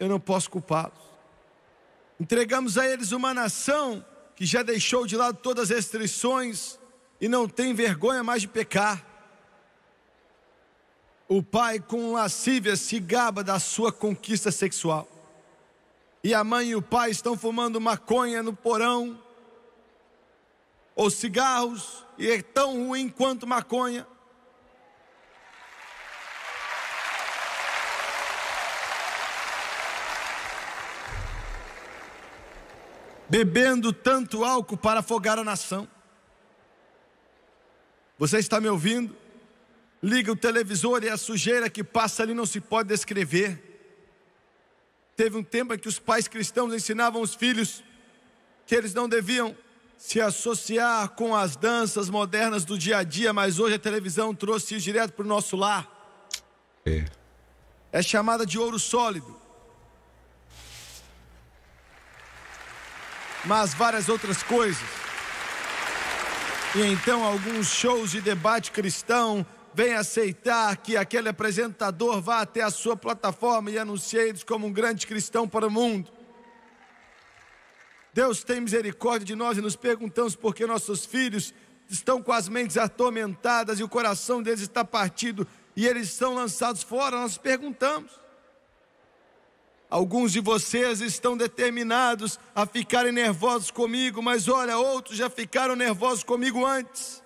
B: Eu não posso culpá-los. Entregamos a eles uma nação que já deixou de lado todas as restrições e não tem vergonha mais de pecar. O pai com lascívia se gaba da sua conquista sexual. E a mãe e o pai estão fumando maconha no porão, ou cigarros, e é tão ruim quanto maconha. Bebendo tanto álcool para afogar a nação. Você está me ouvindo? liga o televisor e a sujeira que passa ali não se pode descrever. Teve um tempo em que os pais cristãos ensinavam os filhos que eles não deviam se associar com as danças modernas do dia a dia, mas hoje a televisão trouxe isso direto para o nosso lar. É. É chamada de ouro sólido. Mas várias outras coisas. E então alguns shows de debate cristão vem aceitar que aquele apresentador vá até a sua plataforma e anuncie eles como um grande cristão para o mundo. Deus tem misericórdia de nós e nos perguntamos por que nossos filhos estão com as mentes atormentadas e o coração deles está partido e eles são lançados fora. Nós perguntamos. Alguns de vocês estão determinados a ficarem nervosos comigo, mas olha, outros já ficaram nervosos comigo antes.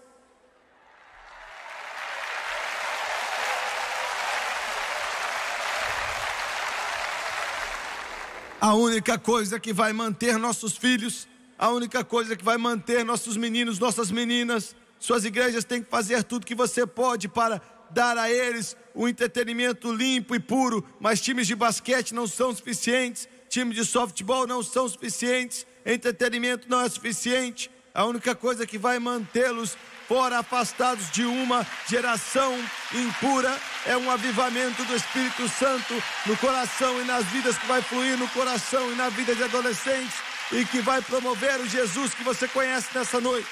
B: A única coisa que vai manter nossos filhos, a única coisa que vai manter nossos meninos, nossas meninas, suas igrejas têm que fazer tudo que você pode para dar a eles um entretenimento limpo e puro, mas times de basquete não são suficientes, times de softball não são suficientes, entretenimento não é suficiente. A única coisa que vai mantê-los fora afastados de uma geração impura. É um avivamento do Espírito Santo no coração e nas vidas que vai fluir no coração e na vida de adolescentes e que vai promover o Jesus que você conhece nessa noite.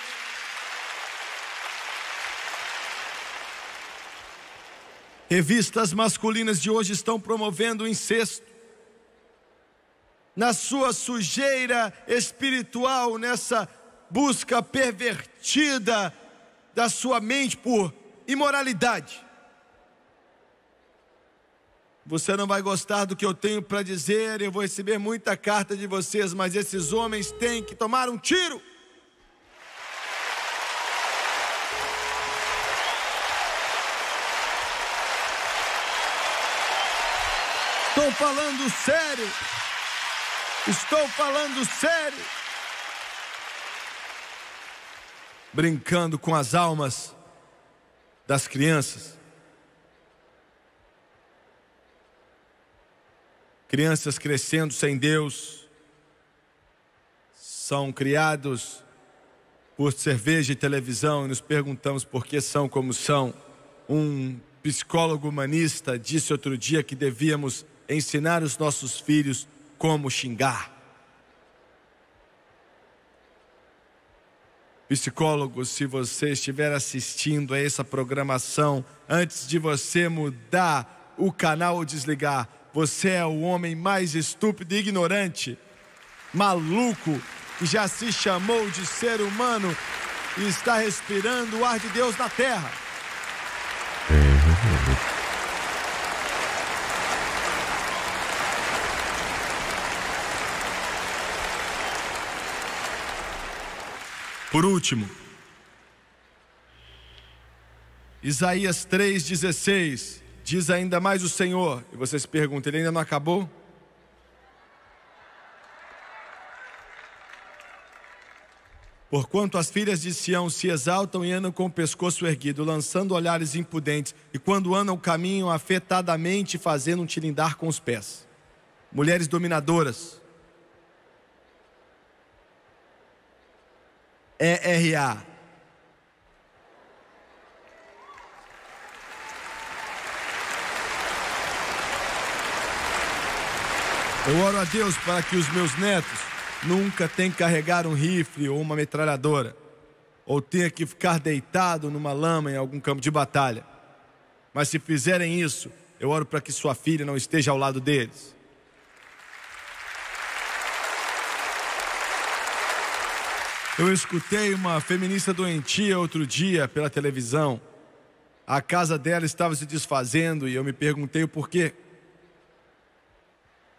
B: Revistas masculinas de hoje estão promovendo o incesto. Na sua sujeira espiritual, nessa busca pervertida da sua mente por imoralidade, você não vai gostar do que eu tenho para dizer, eu vou receber muita carta de vocês, mas esses homens têm que tomar um tiro. Estou falando sério. Estou falando sério. brincando com as almas das crianças. Crianças crescendo sem Deus são criados por cerveja e televisão e nos perguntamos por que são como são. Um psicólogo humanista disse outro dia que devíamos ensinar os nossos filhos como xingar. Psicólogos, se você estiver assistindo a essa programação, antes de você mudar o canal ou desligar, você é o homem mais estúpido e ignorante, maluco, que já se chamou de ser humano e está respirando o ar de Deus na terra. Por último, Isaías 3,16 diz ainda mais o Senhor, e você se pergunta, ele ainda não acabou? Porquanto as filhas de Sião se exaltam e andam com o pescoço erguido, lançando olhares impudentes, e quando andam caminham afetadamente, fazendo um tilindar com os pés. Mulheres dominadoras, ERA. Eu oro a Deus para que os meus netos nunca tenham que carregar um rifle ou uma metralhadora, ou tenha que ficar deitado numa lama em algum campo de batalha. Mas se fizerem isso, eu oro para que sua filha não esteja ao lado deles. Eu escutei uma feminista doentia outro dia pela televisão. A casa dela estava se desfazendo e eu me perguntei o porquê.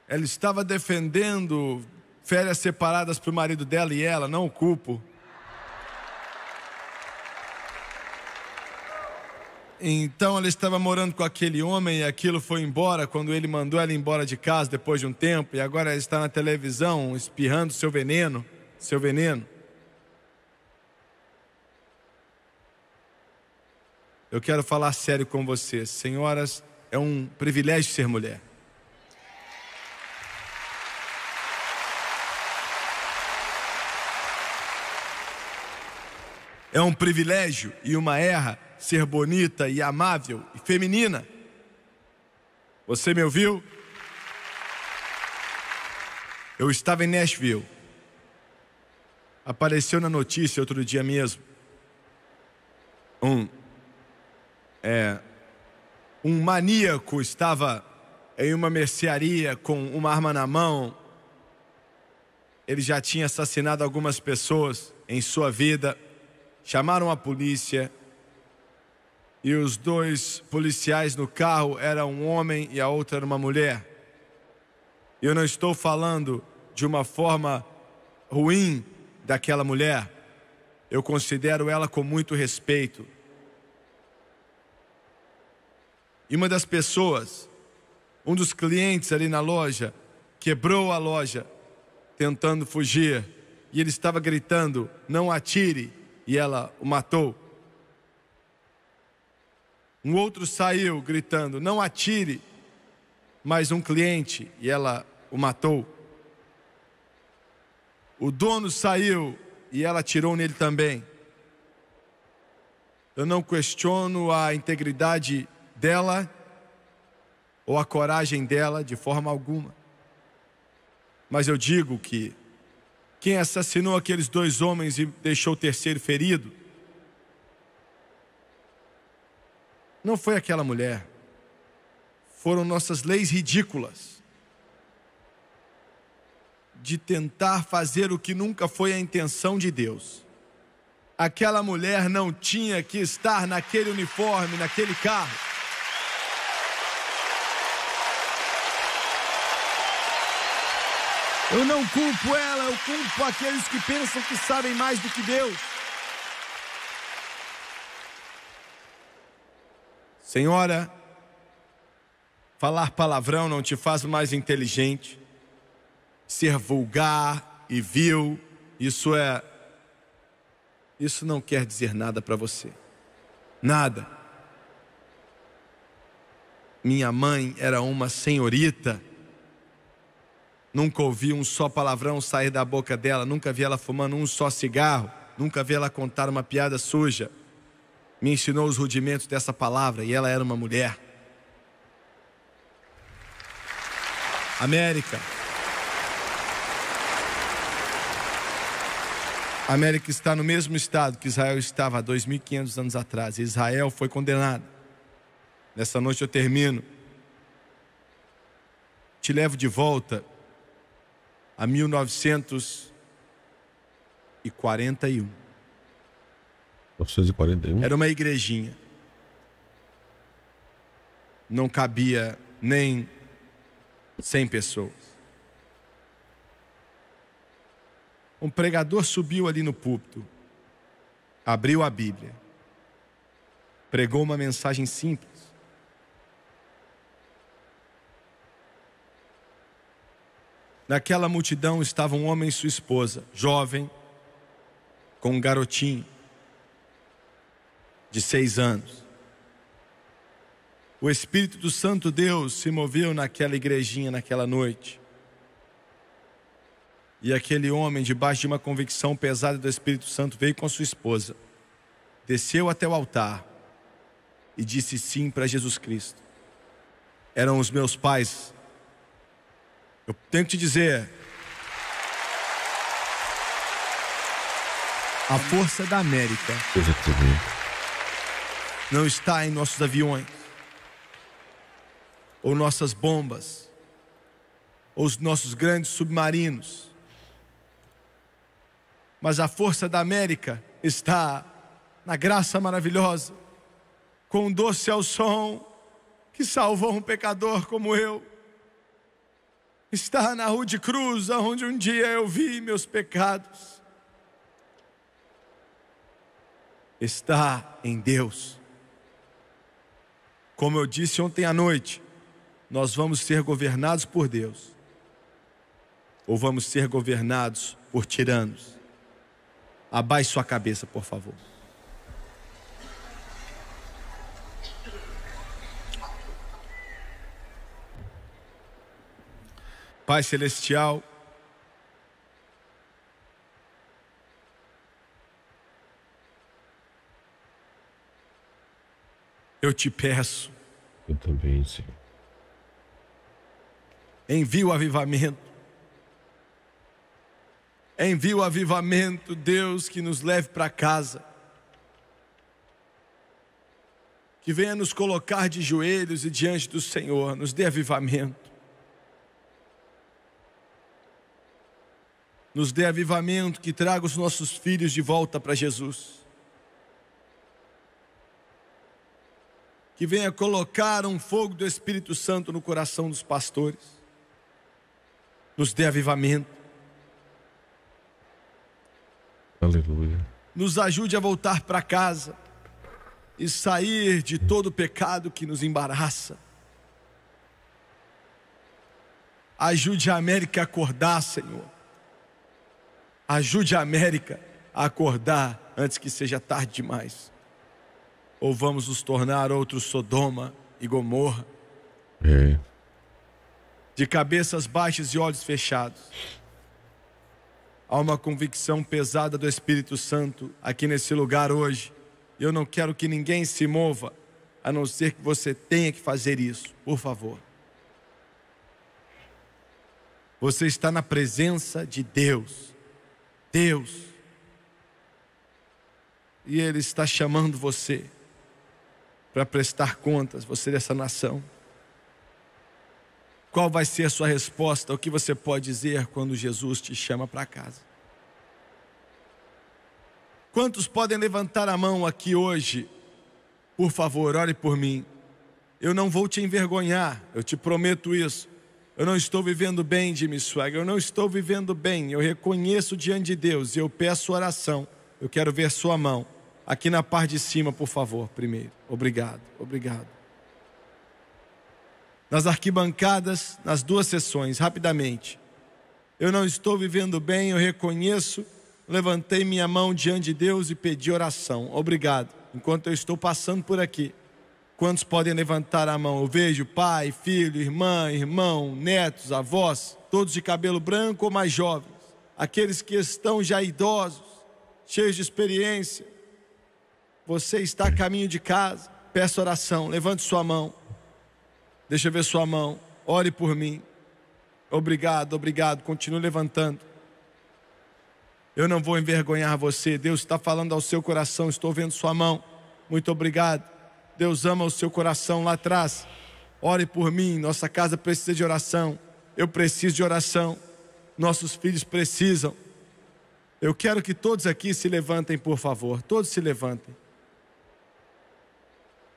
B: Ela estava defendendo férias separadas para o marido dela e ela, não o culpo. Então ela estava morando com aquele homem e aquilo foi embora quando ele mandou ela embora de casa depois de um tempo e agora ela está na televisão espirrando seu veneno, seu veneno. Eu quero falar sério com vocês. Senhoras, é um privilégio ser mulher. É um privilégio e uma erra ser bonita e amável e feminina. Você me ouviu? Eu estava em Nashville. Apareceu na notícia outro dia mesmo um é, um maníaco estava em uma mercearia com uma arma na mão. Ele já tinha assassinado algumas pessoas em sua vida. Chamaram a polícia. E os dois policiais no carro eram um homem e a outra era uma mulher. Eu não estou falando de uma forma ruim daquela mulher. Eu considero ela com muito respeito E uma das pessoas, um dos clientes ali na loja, quebrou a loja tentando fugir. E ele estava gritando: Não atire! E ela o matou. Um outro saiu gritando: Não atire! mais um cliente e ela o matou. O dono saiu e ela atirou nele também. Eu não questiono a integridade dela ou a coragem dela de forma alguma. Mas eu digo que quem assassinou aqueles dois homens e deixou o terceiro ferido não foi aquela mulher, foram nossas leis ridículas de tentar fazer o que nunca foi a intenção de Deus. Aquela mulher não tinha que estar naquele uniforme, naquele carro. Eu não culpo ela, eu culpo aqueles que pensam que sabem mais do que Deus. Senhora, falar palavrão não te faz mais inteligente. Ser vulgar e vil, isso é. Isso não quer dizer nada para você. Nada. Minha mãe era uma senhorita Nunca ouvi um só palavrão sair da boca dela, nunca vi ela fumando um só cigarro, nunca vi ela contar uma piada suja. Me ensinou os rudimentos dessa palavra e ela era uma mulher. América. América está no mesmo estado que Israel estava há 2.500 anos atrás. Israel foi condenado. Nessa noite eu termino. Te levo de volta a 1941.
A: 1941? Era uma
B: igrejinha. Não cabia nem 100 pessoas. Um pregador subiu ali no púlpito, abriu a Bíblia, pregou uma mensagem simples Naquela multidão estava um homem e sua esposa, jovem, com um garotinho de seis anos. O Espírito do Santo Deus se moveu naquela igrejinha naquela noite. E aquele homem, debaixo de uma convicção pesada do Espírito Santo, veio com sua esposa, desceu até o altar e disse sim para Jesus Cristo. Eram os meus pais eu tenho que te dizer. A força da América não está em nossos aviões, ou nossas bombas, ou os nossos grandes submarinos. Mas a força da América está na graça maravilhosa, com doce ao som que salvou um pecador como eu está na Rua de Cruz, onde um dia eu vi meus pecados. Está em Deus. Como eu disse ontem à noite, nós vamos ser governados por Deus, ou vamos ser governados por tiranos. Abaixe sua cabeça, por favor. Pai Celestial, eu te peço. Eu também, Senhor. Envia o avivamento. Envia o avivamento, Deus, que nos leve para casa. Que venha nos colocar de joelhos e diante do Senhor, nos dê avivamento. nos dê avivamento, que traga os nossos filhos de volta para Jesus. Que venha colocar um fogo do Espírito Santo no coração dos pastores, nos dê avivamento.
A: Aleluia.
B: Nos ajude a voltar para casa e sair de todo o pecado que nos embaraça. Ajude a América a acordar, Senhor Ajude a América a acordar antes que seja tarde demais. Ou vamos nos tornar outro Sodoma e Gomorra. É. De cabeças baixas e olhos fechados. Há uma convicção pesada do Espírito Santo aqui nesse lugar hoje. Eu não quero que ninguém se mova, a não ser que você tenha que fazer isso, por favor. Você está na presença de Deus. Deus. E Ele está chamando você para prestar contas, você dessa nação. Qual vai ser a sua resposta? O que você pode dizer quando Jesus te chama para casa? Quantos podem levantar a mão aqui hoje? Por favor, ore por mim. Eu não vou te envergonhar, eu te prometo isso. Eu não estou vivendo bem, Jimmy Swagger. Eu não estou vivendo bem. Eu reconheço diante de Deus e eu peço oração. Eu quero ver sua mão. Aqui na parte de cima, por favor, primeiro. Obrigado, obrigado. Nas arquibancadas, nas duas sessões, rapidamente. Eu não estou vivendo bem, eu reconheço. Levantei minha mão diante de Deus e pedi oração. Obrigado. Enquanto eu estou passando por aqui, Quantos podem levantar a mão? Eu vejo pai, filho, irmã, irmão, netos, avós, todos de cabelo branco ou mais jovens, aqueles que estão já idosos, cheios de experiência. Você está a caminho de casa, peça oração, levante sua mão, deixa eu ver sua mão, ore por mim. Obrigado, obrigado, continue levantando. Eu não vou envergonhar você, Deus está falando ao seu coração, estou vendo sua mão, muito obrigado. Deus ama o seu coração lá atrás. Ore por mim, nossa casa precisa de oração. Eu preciso de oração. Nossos filhos precisam. Eu quero que todos aqui se levantem, por favor. Todos se levantem.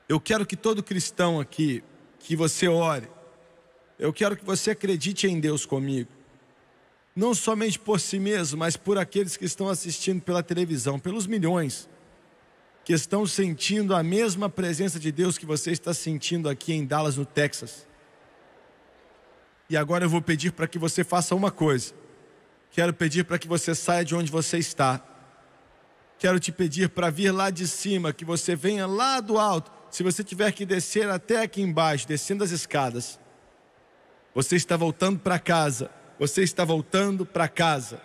B: Eu quero que todo cristão aqui, que você ore. Eu quero que você acredite em Deus comigo. Não somente por si mesmo, mas por aqueles que estão assistindo pela televisão, pelos milhões que estão sentindo a mesma presença de Deus que você está sentindo aqui em Dallas, no Texas. E agora eu vou pedir para que você faça uma coisa. Quero pedir para que você saia de onde você está. Quero te pedir para vir lá de cima, que você venha lá do alto. Se você tiver que descer até aqui embaixo, descendo as escadas, você está voltando para casa. Você está voltando para casa.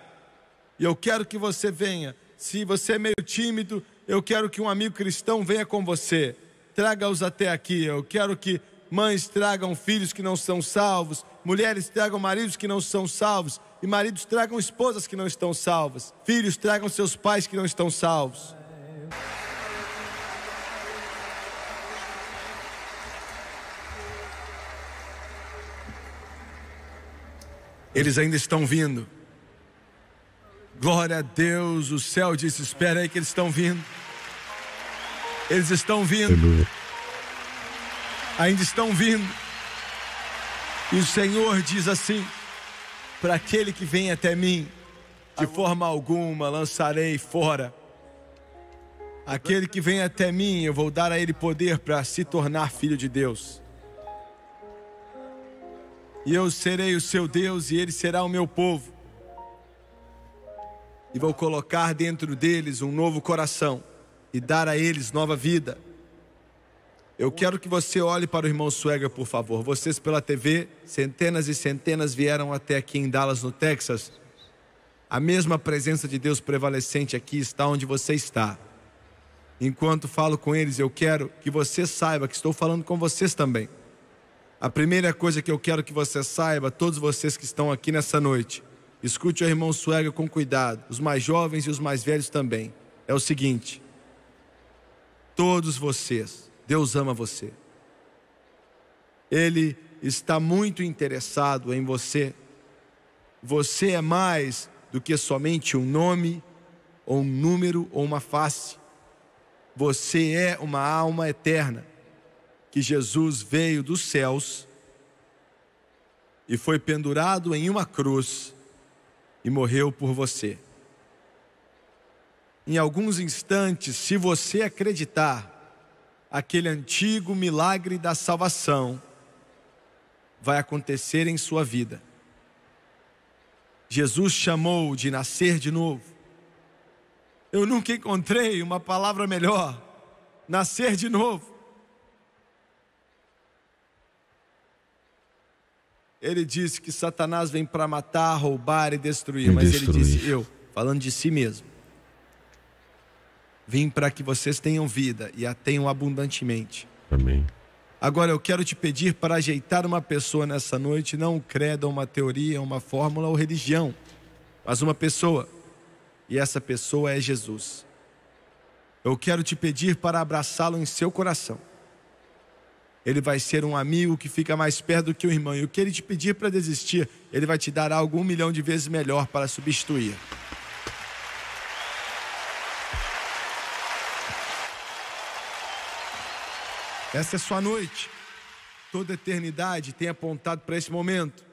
B: E eu quero que você venha. Se você é meio tímido, eu quero que um amigo cristão venha com você, traga-os até aqui. Eu quero que mães tragam filhos que não são salvos, mulheres tragam maridos que não são salvos, e maridos tragam esposas que não estão salvas, filhos tragam seus pais que não estão salvos. Eles ainda estão vindo. Glória a Deus, o céu disse: Espera aí que eles estão vindo. Eles estão vindo. Ainda estão vindo. E o Senhor diz assim: Para aquele que vem até mim, de forma alguma lançarei fora. Aquele que vem até mim, eu vou dar a ele poder para se tornar filho de Deus. E eu serei o seu Deus e ele será o meu povo e vou colocar dentro deles um novo coração e dar a eles nova vida. Eu quero que você olhe para o irmão Suegra, por favor. Vocês pela TV, centenas e centenas vieram até aqui em Dallas, no Texas. A mesma presença de Deus prevalecente aqui está onde você está. Enquanto falo com eles, eu quero que você saiba que estou falando com vocês também. A primeira coisa que eu quero que você saiba, todos vocês que estão aqui nessa noite, Escute o irmão Suega com cuidado, os mais jovens e os mais velhos também. É o seguinte: todos vocês, Deus ama você. Ele está muito interessado em você. Você é mais do que somente um nome, ou um número, ou uma face. Você é uma alma eterna que Jesus veio dos céus e foi pendurado em uma cruz e morreu por você. Em alguns instantes, se você acreditar, aquele antigo milagre da salvação vai acontecer em sua vida. Jesus chamou de nascer de novo. Eu nunca encontrei uma palavra melhor. Nascer de novo. Ele disse que Satanás vem para matar, roubar e destruir, e mas destruir. ele disse: Eu, falando de si mesmo, vim para que vocês tenham vida e a tenham abundantemente. Amém. Agora eu quero te pedir para ajeitar uma pessoa nessa noite, não um credo, uma teoria, uma fórmula ou religião, mas uma pessoa. E essa pessoa é Jesus. Eu quero te pedir para abraçá-lo em seu coração ele vai ser um amigo que fica mais perto do que o irmão. E o que ele te pedir para desistir, ele vai te dar algo um milhão de vezes melhor para substituir. Essa é sua noite. Toda eternidade tem apontado para esse momento.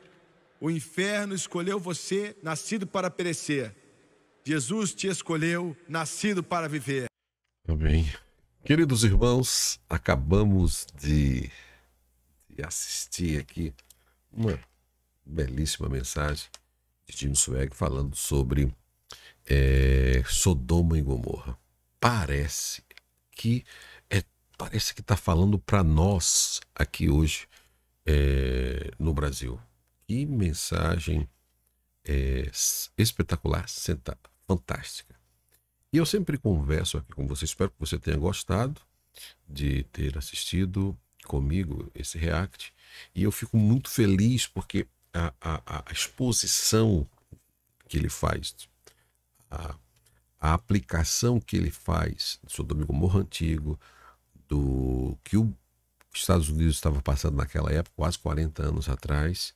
B: O inferno escolheu você, nascido para perecer. Jesus te escolheu, nascido para viver.
A: Amém. Queridos irmãos, acabamos de, de, assistir aqui uma belíssima mensagem de Jim Swag falando sobre é, Sodoma e Gomorra. Parece que é, parece que está falando para nós aqui hoje é, no Brasil. Que mensagem é, espetacular, fantástica. E eu sempre converso aqui com você. Espero que você tenha gostado de ter assistido comigo esse react. E eu fico muito feliz porque a, a, a exposição que ele faz, a, a aplicação que ele faz do Domingo Morro Antigo, do que os Estados Unidos estava passando naquela época, quase 40 anos atrás,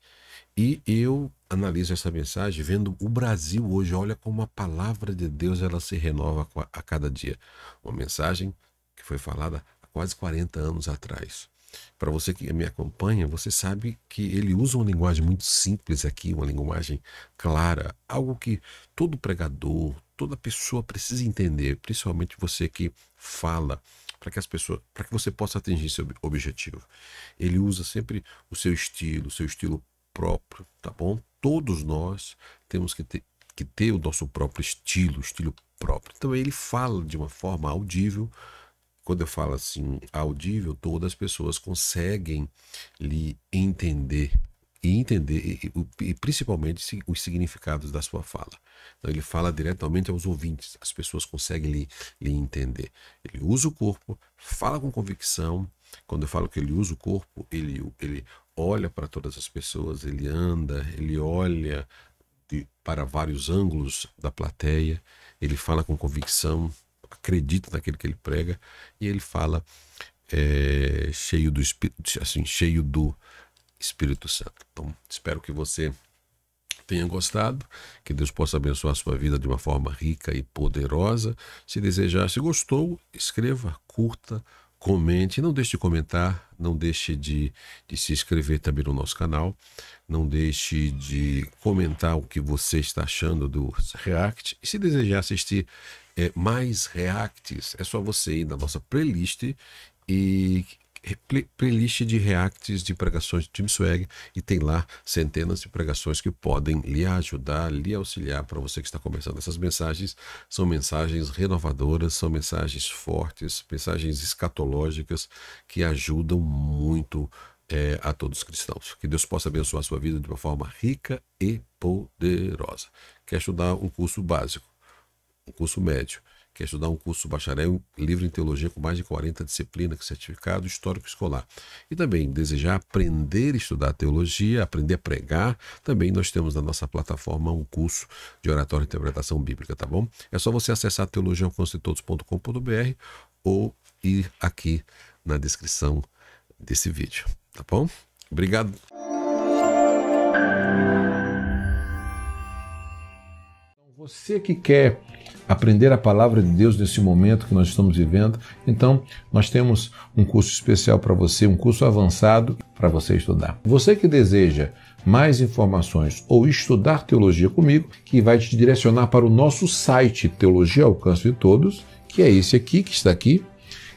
A: e eu analiso essa mensagem vendo o Brasil hoje. Olha como a palavra de Deus ela se renova a cada dia. Uma mensagem que foi falada há quase 40 anos atrás. Para você que me acompanha, você sabe que ele usa uma linguagem muito simples aqui, uma linguagem clara, algo que todo pregador, toda pessoa precisa entender, principalmente você que fala, para que as pessoas, para que você possa atingir seu objetivo. Ele usa sempre o seu estilo, seu estilo próprio, tá bom? Todos nós temos que ter, que ter o nosso próprio estilo, estilo próprio. Então ele fala de uma forma audível. Quando eu falo assim, audível, todas as pessoas conseguem lhe entender e entender e, e, principalmente os significados da sua fala. Então, ele fala diretamente aos ouvintes, as pessoas conseguem lhe, lhe entender. Ele usa o corpo, fala com convicção. Quando eu falo que ele usa o corpo, ele, ele olha para todas as pessoas, ele anda, ele olha de, para vários ângulos da plateia, ele fala com convicção, acredita naquilo que ele prega e ele fala é, cheio do espírito, assim, cheio do Espírito Santo. Então, espero que você tenha gostado, que Deus possa abençoar a sua vida de uma forma rica e poderosa. Se desejar, se gostou, escreva, curta, comente, não deixe de comentar, não deixe de, de, se inscrever também no nosso canal, não deixe de comentar o que você está achando do React. E se desejar assistir é, mais Reacts, é só você ir na nossa playlist e playlist de reacts de pregações de Tim Swag e tem lá centenas de pregações que podem lhe ajudar, lhe auxiliar para você que está começando. Essas mensagens são mensagens renovadoras, são mensagens fortes, mensagens escatológicas que ajudam muito é, a todos os cristãos. Que Deus possa abençoar a sua vida de uma forma rica e poderosa. Quer estudar um curso básico, um curso médio, quer estudar um curso bacharel livre em teologia com mais de 40 disciplinas, certificado histórico escolar. E também desejar aprender a estudar teologia, aprender a pregar, também nós temos na nossa plataforma um curso de oratório e interpretação bíblica, tá bom? É só você acessar teologiaconstitutos.com.br ou ir aqui na descrição desse vídeo, tá bom? Obrigado. Você que quer aprender a palavra de Deus nesse momento que nós estamos vivendo. Então, nós temos um curso especial para você, um curso avançado para você estudar. Você que deseja mais informações ou estudar teologia comigo, que vai te direcionar para o nosso site Teologia Alcance de Todos, que é esse aqui que está aqui,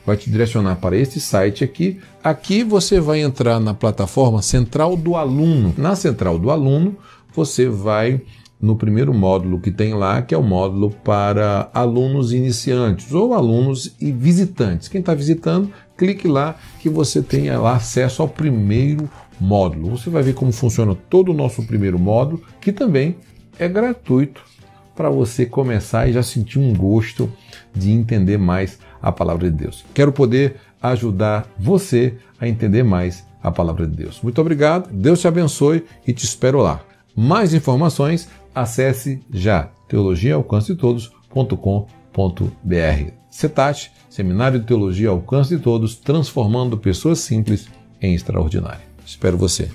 A: vai te direcionar para este site aqui. Aqui você vai entrar na plataforma Central do Aluno. Na Central do Aluno, você vai no primeiro módulo que tem lá, que é o módulo para alunos iniciantes ou alunos e visitantes. Quem está visitando, clique lá que você tenha lá acesso ao primeiro módulo. Você vai ver como funciona todo o nosso primeiro módulo, que também é gratuito para você começar e já sentir um gosto de entender mais a palavra de Deus. Quero poder ajudar você a entender mais a palavra de Deus. Muito obrigado, Deus te abençoe e te espero lá. Mais informações Acesse já teologiaalcancetodos.com.br. CETAT, Seminário de Teologia Alcance de Todos, transformando pessoas simples em extraordinárias. Espero você.